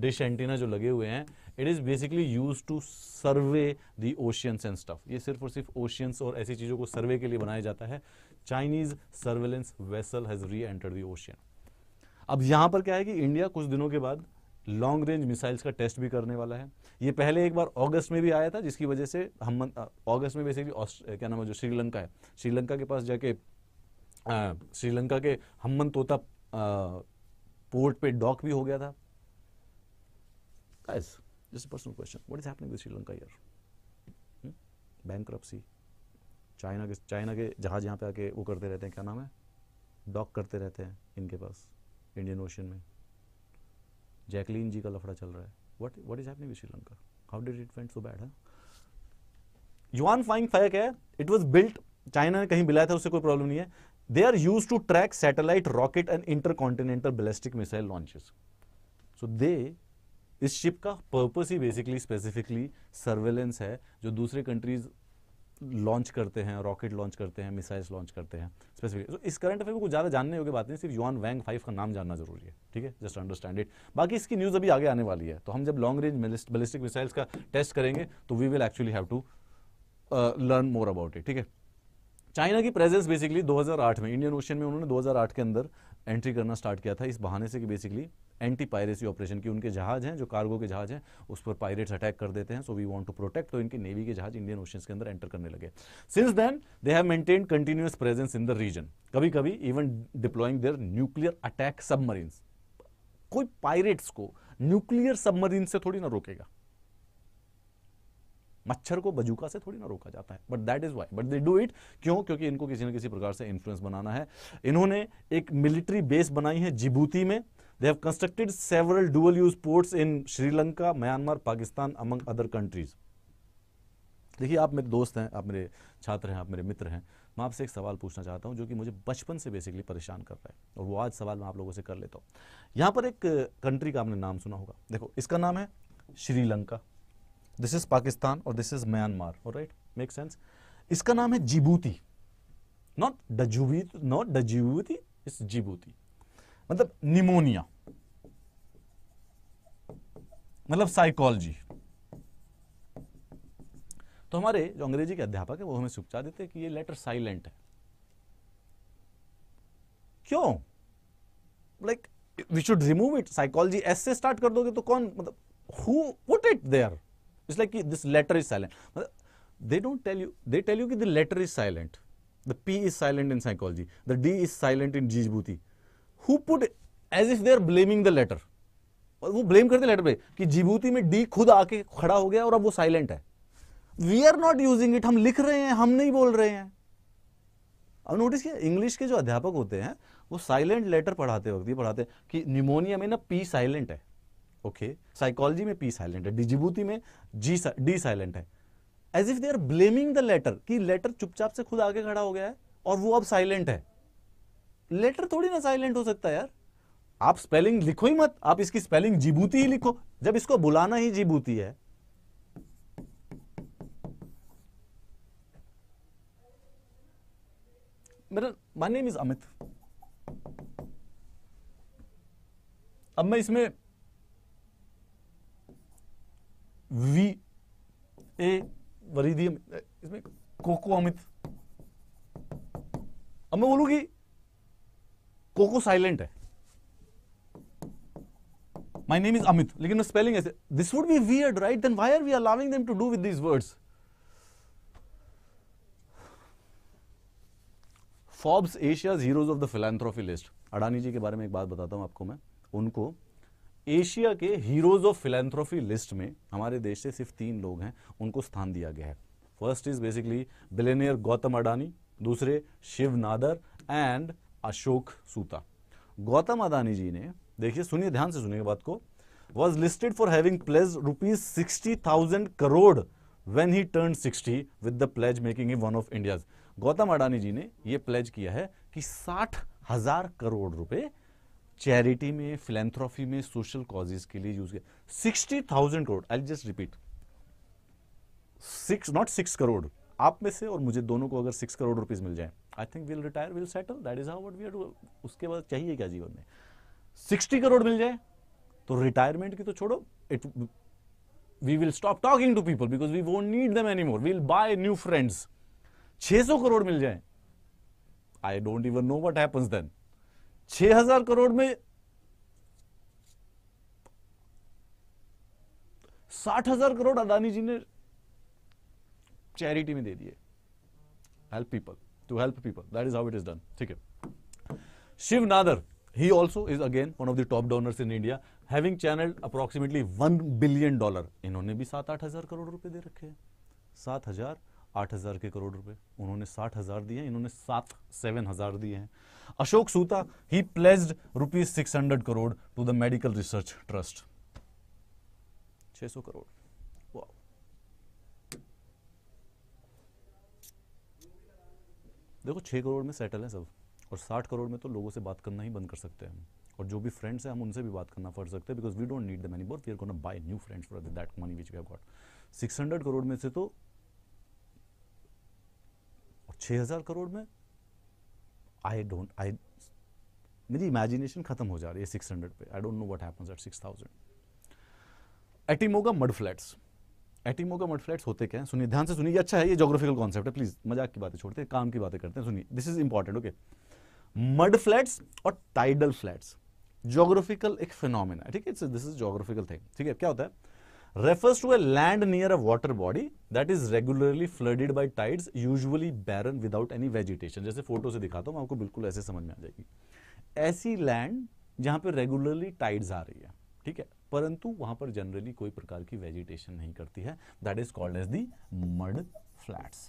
S1: डिश एंटीना जो लगे हुए हैं it is basically use to survey the oceans and stuff ये सिर्फ और सिर्फ ओशियंस और ऐसी चीज़ों को सर्वे के लिए बनाया जाता है Chinese surveillance vessel has reenter the ocean अब यहाँ पर क्या है कि इंडिया कुछ दिनों के बाद लॉन्ग रेंज मिसाइल्स का टेस्ट भी करने वाला है ये पहले एक बार अगस्त में भी आया था जिसकी वजह से हम अगस्त में बेसिकली क्या नाम है जो श्रीलंका है श्रीलंका के पास जाके श्रीलंका के हमन तोता पोर्ट पे डॉक भी हो गया था Guys, just a personal question. What is happening with Sri Lanka here? Hmm? Bankruptcy. China के चाइना के जहाज़ यहाँ पे आके वो करते रहते हैं क्या नाम है डॉक करते रहते हैं इनके पास इंडियन ओशन में जैकलीन जी का लफड़ा चल रहा है what what is happening Sri Lanka how did it went so bad है युआन फ्लाइंग फायर है इट वॉज बिल्ट चाइना ने कहीं बिलाया था उससे कोई प्रॉब्लम नहीं है they are use to track satellite rocket and intercontinental ballistic missile launches so they इस शिप का पर्पस ही बेसिकली स्पेसिफिकली सर्वेलेंस है जो दूसरे कंट्रीज लॉन्च करते हैं रॉकेट लॉन्च करते हैं मिसाइल्स लॉन्च करते हैं स्पेसिफिकली तो इस करंट अफेयर में कुछ ज़्यादा जानने योग्य बात नहीं सिर्फ यूआन वैंग फाइव का नाम जानना जरूरी है ठीक है जस्ट अंडरस्टैंड इट बाकी इसकी न्यूज़ अभी आगे आने वाली है तो हम जब लॉन्ग रेंज बैलिस्टिक मिसाइल्स का टेस्ट करेंगे तो we will actually have to learn more about it ठीक है चाइना की प्रेजेंस बेसिकली 2008 में इंडियन ओशन में उन्होंने 2008 के अंदर एंट्री करना स्टार्ट किया था इस बहाने से कि बेसिकली एंटी पायरेसी ऑपरेशन की उनके जहाज हैं जो कार्गो के जहाज हैं उस पर पायरेट्स अटैक कर देते हैं so we want to protect तो इनके नेवी के जहाज इंडियन ओशन के अंदर एंटर करने लगे since then they have maintain continuous presence in the region कभी कभी even deploying their nuclear attack submarines कोई पायरेट्स को न्यूक्लियर सबमरीन से थोड़ी ना रोकेगा मच्छर को बजूका से थोड़ी ना रोका जाता है but that is why but they do it क्यों क्योंकि इनको किसी न किसी प्रकार से इन्फ्लुएंस बनाना है इन्होंने एक मिलिट्री बेस बनाई है जिबूती में they have constructed several dual use ports in Sri Lanka Myanmar Pakistan among other countries देखिए आप मेरे दोस्त हैं आप मेरे छात्र हैं आप मेरे मित्र हैं मैं आपसे एक सवाल पूछना चाहता हूं जो कि मुझे बचपन से बेसिकली परेशान कर रहा है और वो आज सवाल मैं आप लोगों से कर लेता हूं यहां पर एक कंट्री का आपने नाम सुना होगा देखो इसका नाम है श्रीलंका दिस इज पाकिस्तान और this is Myanmar right make sense इसका नाम है Djibouti not Djubi not Djubuti is Djibouti मतलब निमोनिया मतलब साइकोलॉजी तो हमारे जो अंग्रेजी के अध्यापक है वो हमें सुपचा देते कि ये लेटर साइलेंट है क्यों like we should remove it psychology ऐसे स्टार्ट कर दोगे तो कौन मतलब who what it there It's like this letter is silent. They don't tell you, they tell you that the letter is silent. The P is silent in psychology. The D is silent in Jijbhuti. Who put it as if they are blaming the letter? और वो blame करते letter पे कि Djibouti में D खुद आके खड़ा हो गया और अब वो साइलेंट है we are not using it हम लिख रहे हैं हम नहीं बोल रहे हैं अब नोटिस किया इंग्लिश के जो अध्यापक होते हैं वो साइलेंट लेटर पढ़ाते वक्त ये पढ़ाते कि निमोनिया में ना पी साइलेंट है ओके साइकोलॉजी में पी साइलेंट है डिजिबूती में जी डी साइलेंट है as if they are blaming the letter कि लेटर चुपचाप से खुद आगे खड़ा हो गया है और वो अब साइलेंट है लेटर थोड़ी ना साइलेंट हो सकता है यार आप स्पेलिंग लिखो ही मत आप इसकी स्पेलिंग जिबूती ही लिखो जब इसको बुलाना ही जिबूती है मेरा माय नेम इज अमित अब मैं इसमें वी ए वरीदी इसमें कोको अमित अब मैं बोलू कि कोको साइलेंट है माय नेम इज अमित लेकिन मैं स्पेलिंग ऐसे this would be weird right then why are we allowing them to do with these words Forbes Asia heroes of the philanthropy list Adani ji के बारे में एक बात बताता हूं आपको मैं उनको एशिया के हीरोज ऑफ फिलेंथ्रोफी लिस्ट में हमारे देश से सिर्फ तीन लोग हैं उनको स्थान दिया गया है first is basically billionaire Gautam Adani दूसरे शिव नादर एंड अशोक सूता गौतम अडानी जी ने देखिए सुनिए ध्यान से सुनिए बात को was listed for having pledge rupees sixty thousand crore when he turn sixty with the pledge making one of India Gautam Adani ji ने यह प्लेज किया है कि साठ हजार करोड़ रुपए चैरिटी में फिलेंथ्रॉफी में सोशल कॉजेज के लिए यूज किया sixty thousand crore I just repeat six not six crore आप में से और मुझे दोनों को अगर सिक्स करोड़ रुपीज मिल जाए I think will retire will settle that is how what we are उसके बाद चाहिए क्या जीवन में सिक्सटी करोड़ मिल जाए तो रिटायरमेंट की तो छोड़ो it we will stop talking to people because we won't need them any more we'll buy new friends सौ करोड़ मिल जाए I don't even know what happens then छह हजार करोड़ में साठ हजार करोड़ अदानी जी ने चैरिटी में दे दिए help people to help people that is how it is done ठीक है Shiv Nadar he also is again one of the top donors in India having channel approximately one billion dollar इन्होंने भी सात आठ हजार करोड़ रुपए दे रखे हैं सात हजार आठ हजार के करोड़ रुपए उन्होंने साठ हजार दिए इन्होंने सात सेवन हजार दिए हैं सूता ही he rupees six hundred crore to the medical research trust 600 crore देखो 6 करोड़ में सेटल है सब और साठ करोड़ में तो लोगों से बात करना ही बंद कर सकते हैं और जो भी फ्रेंड्स हैं हम उनसे भी बात करना पड़ सकते हैं because we don't need the money bore we are gonna buy new friends for that money which we have got hundred crore में से तो छः हज़ार करोड़ में आई डोंट आई मेरी इमेजिनेशन खत्म हो जा रही है सिक्स हंड्रेड पे I don't know what happens at six thousand Etimoga mud flats Etimoga mud flats होते क्या हैं सुनिए ध्यान से सुनिए अच्छा है ये जोग्राफिकल कॉन्सेप्ट है प्लीज़ मजाक की बातें छोड़ते हैं काम की बातें करते हैं सुनिए this is important okay mud flats और टाइडल फ्लैट्स जोग्राफिकल एक फिनोमिना ठीक है दिस इज जोग्राफिकल थिंग ठीक है क्या होता है refers to a land near a water body that is regularly flooded by tides, usually barren without any vegetation. जैसे फोटो से दिखाता हूँ आपको बिल्कुल ऐसे समझ में आ जाएगी ऐसी लैंड जहाँ पे रेगुलरली टाइड्स आ रही है ठीक है परंतु वहां पर जनरली कोई प्रकार की वेजिटेशन नहीं करती है that is called as the mud flats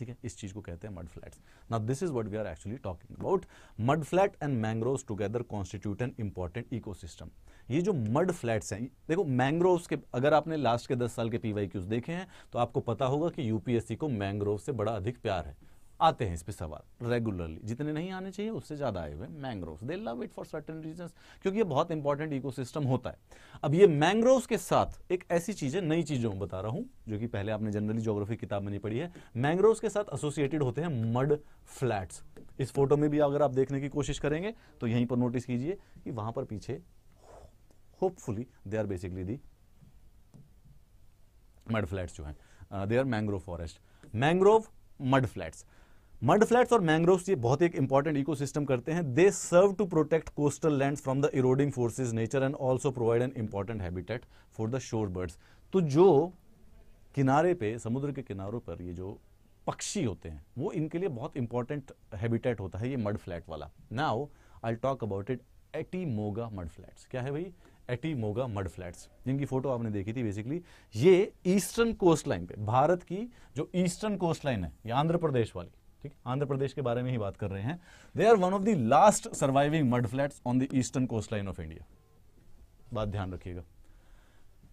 S1: ठीक है इस चीज़ को कहते हैं मड फ्लैट ना this is what we are actually talking about mud flat and mangrove together constitute an important ecosystem ये जो मड फ्लैट्स हैं देखो मैंग्रोव्स के अगर आपने लास्ट के दस साल के पी देखे हैं तो आपको पता होगा कि यूपीएससी को मैंग्रोव से बड़ा अधिक प्यार है आते हैं इस पे सवाल रेगुलरली जितने नहीं आने चाहिए उससे ज़्यादा आए हुए mangrove they love it for certain reason क्योंकि ये बहुत इंपॉर्टेंट इकोसिस्टम होता है अब ये मैंग्रोव के साथ एक ऐसी चीज़ है नई चीज़ जो मैं बता रहा हूं जो कि पहले आपने जनरली जोग्राफी किताब में नहीं पढ़ी है मैंग्रोव के साथ एसोसिएटेड होते हैं मड फ्लैट्स इस फोटो में भी अगर आप देखने की कोशिश करेंगे तो यहीं पर नोटिस कीजिए कि वहां पर पीछे hopefully they are basically the mud flats जो है they are mangrove forest mangrove mud flats mud flats और मैंग्रोव्स ये बहुत एक इंपॉर्टेंट इकोसिस्टम करते हैं they serve to protect coastal land from the eroding forces nature and also provide an important habitat for the shore birds तो जो किनारे पे समुद्र के किनारों पर ये जो पक्षी होते हैं वो इनके लिए बहुत इंपॉर्टेंट हैबिटेट होता है ये मड फ्लैट वाला now I talk about it Etimoga mud flats क्या है भाई मोगा मड फ्लैट्स जिनकी फोटो आपने देखी थी बेसिकली ये ईस्टर्न कोस्ट लाइन पे भारत की जो ईस्टर्न कोस्ट लाइन है ये आंध्र प्रदेश वाली ठीक आंध्र प्रदेश के बारे में ही बात कर रहे हैं they are one of the last surviving mud flat on the eastern coast line of India बात ध्यान रखिएगा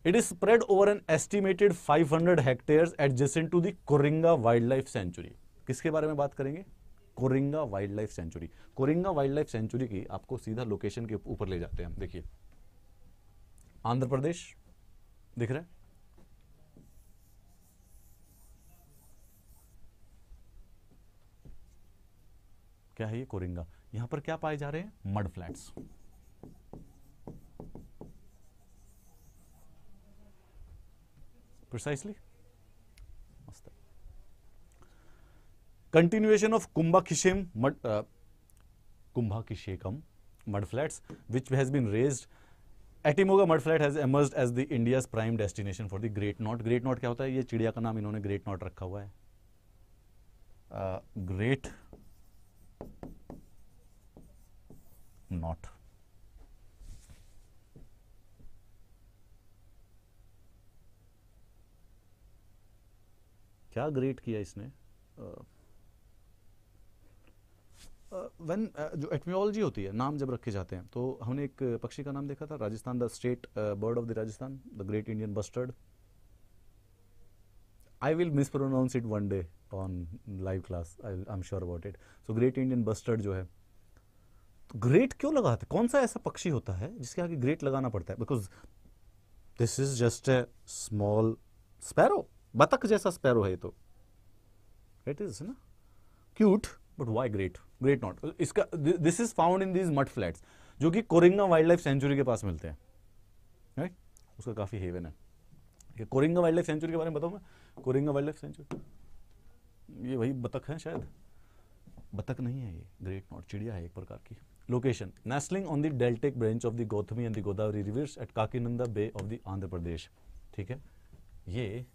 S1: It is spread over an estimated 500 hectare adjacent to Coringa wildlife sanctuary किसके बारे में बात करेंगे Coringa wildlife sanctuary Coringa wildlife sanctuary की आपको सीधा लोकेशन के ऊपर ले जाते हैं देखिए आंध्र प्रदेश दिख रहा है क्या है ये कोरिंगा यहां पर क्या पाए जा रहे हैं mud flats precisely must continuation of Kumbhabhishekam mud Kumbhabhishekam mud flats which has been raise Etimoga mud flat has emerge as the India's prime destination for the great knot great knot क्या होता है ये चिड़िया का नाम इन्होंने ग्रेट नॉट रखा हुआ है ग्रेट uh, not क्या ग्रेट किया इसने वेन uh, uh, जो एटमियोलॉजी होती है नाम जब रखे जाते हैं तो हमने एक पक्षी का नाम देखा था Rajasthan the state bird of the Rajasthan the great Indian bustard I will mispronounce it one day on live class I am sure about it so great Indian bustard जो है तो ग्रेट क्यों लगाते कौन सा ऐसा पक्षी होता है जिसके आगे ग्रेट लगाना पड़ता है because this is just a small sparrow बतख जैसा स्पैरो है तो इट इज ना cute but why great great knot इसका this is found in these mud flat जो कि कोरिंगा वाइल्ड लाइफ सेंचुरी के पास मिलते हैं राइट उसका काफ़ी हेवन है कोरिंगा वाइल्ड लाइफ सेंचुरी के बारे में बताऊंगा कोरिंगा वाइल्ड लाइफ सेंचुरी ये वही बतख है शायद बतख नहीं है ये ग्रेट नॉट चिड़िया है एक प्रकार की location nestling on the deltaic branch of the Gautami and the Godavari rivers at Kakinada bay of the Andhra Pradesh ठीक है ये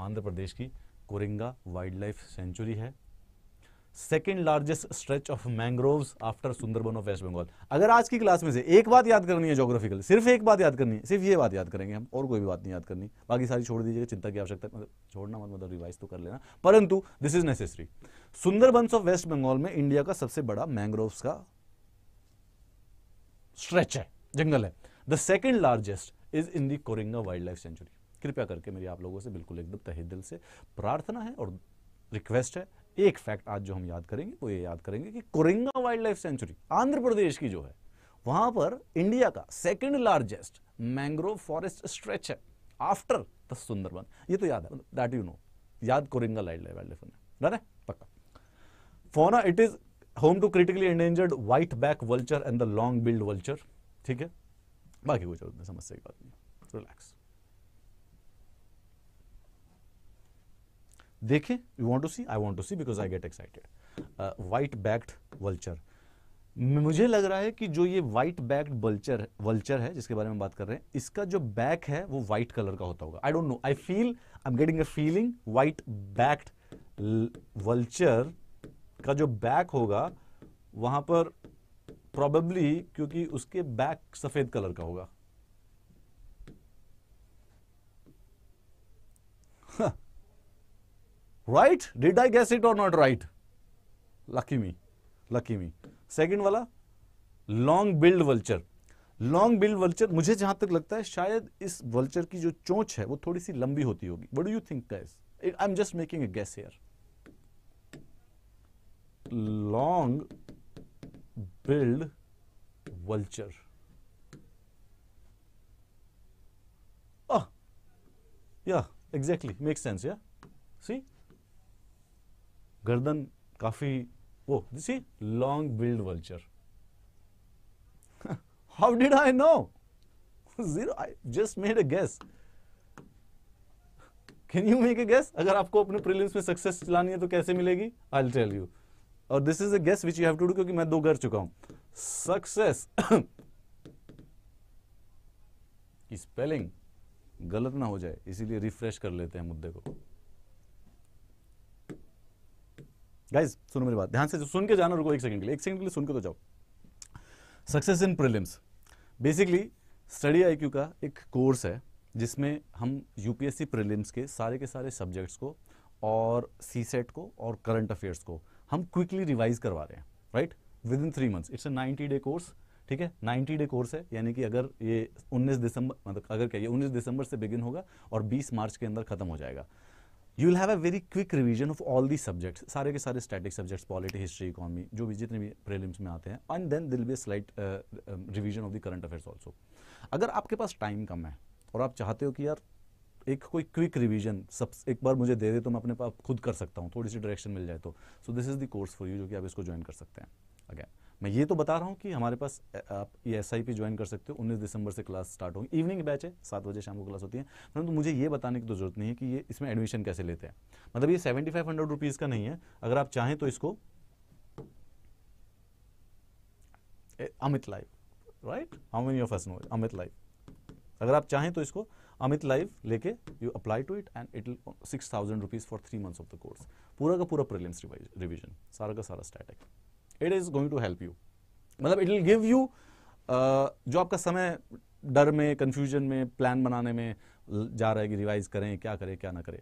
S1: आंध्र प्रदेश की कोरिंगा वाइल्ड लाइफ सेंचुरी है second largest stretch of mangrove after Sundarban of West Bengal अगर आज की क्लास में से एक बात याद करनी है जोग्राफिकल सिर्फ एक बात याद करनी है सिर्फ ये बात याद करेंगे हम और कोई भी बात नहीं याद करनी बाकी सारी छोड़ दीजिएगा चिंता की आवश्यकता मतलब छोड़ना मत मतलब रिवाइज तो कर लेना परंतु this is necessary Sundarbans of West Bengal में इंडिया का सबसे बड़ा मैंग्रोव का स्ट्रेच है जंगल है the second largest is in the Coringa wildlife sanctuary कृपया करके मेरी आप लोगों से बिल्कुल एकदम तहे दिल से प्रार्थना है और रिक्वेस्ट है एक फैक्ट आज जो हम याद करेंगे वो ये याद करेंगे कि Coringa wildlife sanctuary Andhra Pradesh की जो है वहां पर इंडिया का second largest mangrove forest stretch है आफ्टर द सुंदरबन ये तो याद है दैट यू नो याद Coringa wildlife wildlife done पक्का फोना it is home to critically endangered white back vulture and the long billed vulture ठीक है बाकी कुछ समस्या की बात नहीं रिलैक्स देखें you want to see I want to see because I get excited white backed vulture मुझे लग रहा है कि जो ये वाइट बैक्ड वल्चर वल्चर है जिसके बारे में बात कर रहे हैं इसका जो बैक है वो वाइट कलर का होता होगा I don't know I feel I am getting a feeling white backed vulture का जो बैक होगा वहां पर प्रॉबेबली क्योंकि उसके बैक सफेद कलर का होगा right did I guess it और not right lucky me lucky me second वाला long billed vulture long billed vulture मुझे जहां तक लगता है शायद इस वल्चर की जो चोच है वो थोड़ी सी लंबी होती होगी what do you think I am just making a guess air long billed vulture या एग्जैक्टली मेक सेंस या सी गर्दन काफ़ी वो this long billed vulture how did I know zero I just made a guess can you make a guess अगर आपको अपने prelims में सक्सेस चलानी है तो कैसे मिलेगी आई टेल यू और this is a guess which you have to do क्योंकि मैं दो कर चुका हूं सक्सेस की स्पेलिंग गलत ना हो जाए इसीलिए रिफ्रेश कर लेते हैं मुद्दे को गाइज सुनो मेरी बात ध्यान से सुन के जाना रुको एक सेकंड के लिए एक सेकंड के लिए सुन के तो जाओ success in prelims basically study आई का एक कोर्स है जिसमें हम यूपीएससी प्रीलिम्स के सारे के सारे सब्जेक्ट्स को और सी सेट को और करंट अफेयर्स को हम क्विकली रिवाइज करवा रहे हैं right within three months it's a ninety day course ठीक है नाइन्टी डे कोर्स है यानी कि अगर ये उन्नीस दिसंबर मतलब अगर क्या ये 19 दिसंबर से बिगिन होगा और बीस मार्च के अंदर खत्म हो जाएगा you will have a very quick revision of all the subjects सारे के सारे static subjects polity history economy जो भी जितने भी प्रीलिम्स में आते हैं and then there'll be slight revision of the current affairs also अगर आपके पास टाइम कम है और आप चाहते हो कि यार एक कोई क्विक रिवीजन सब एक बार मुझे दे दे तो मैं अपने पास खुद कर सकता हूँ थोड़ी सी डायरेक्शन मिल जाए तो so this is the course for you जो कि आप इसको ज्वाइन कर सकते हैं अगैन मैं ये तो बता रहा हूँ कि हमारे पास आप ये एस आई पी ज्वाइन कर सकते हो उन्नीस दिसंबर से क्लास स्टार्ट होगी इवनिंग बैच है सात बजे शाम को क्लास होती है परंतु तो मुझे ये बताने की तो जरूरत नहीं है कि ये इसमें एडमिशन कैसे लेते हैं मतलब ये सेवेंटी फाइव हंड्रेड रुपीज़ का नहीं है अगर आप चाहें तो इसको Amit live right how many of us know Amit live अगर आप चाहें तो इसको अमित लाइव लेके you apply to it and it six thousand rupees for three months of the course पूरा का पूरा प्रिलिम्स रिविजन सारा का सारा static it is going to help you मतलब इट विल गिव यू जो आपका समय डर में कंफ्यूजन में प्लान बनाने में जा रहा है कि रिवाइज करें क्या करें क्या ना करें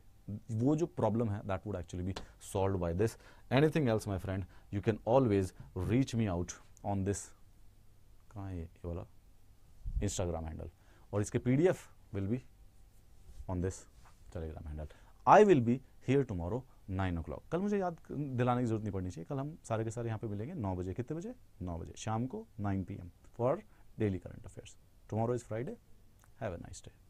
S1: वो जो प्रॉब्लम है that would actually be solve by this anything else my friend you can always reach me out on this कहाँ है ये वाला इंस्टाग्राम हैंडल और इसके पी will be on this Telegram handle I will be here tomorrow nine o'clock मुझे याद दिलाने की जरूरत नहीं पड़नी चाहिए कल हम सारे के सारे यहाँ पे मिलेंगे नौ बजे कितने बजे नौ बजे शाम को nine P M for daily current affairs tomorrow is Friday have a nice day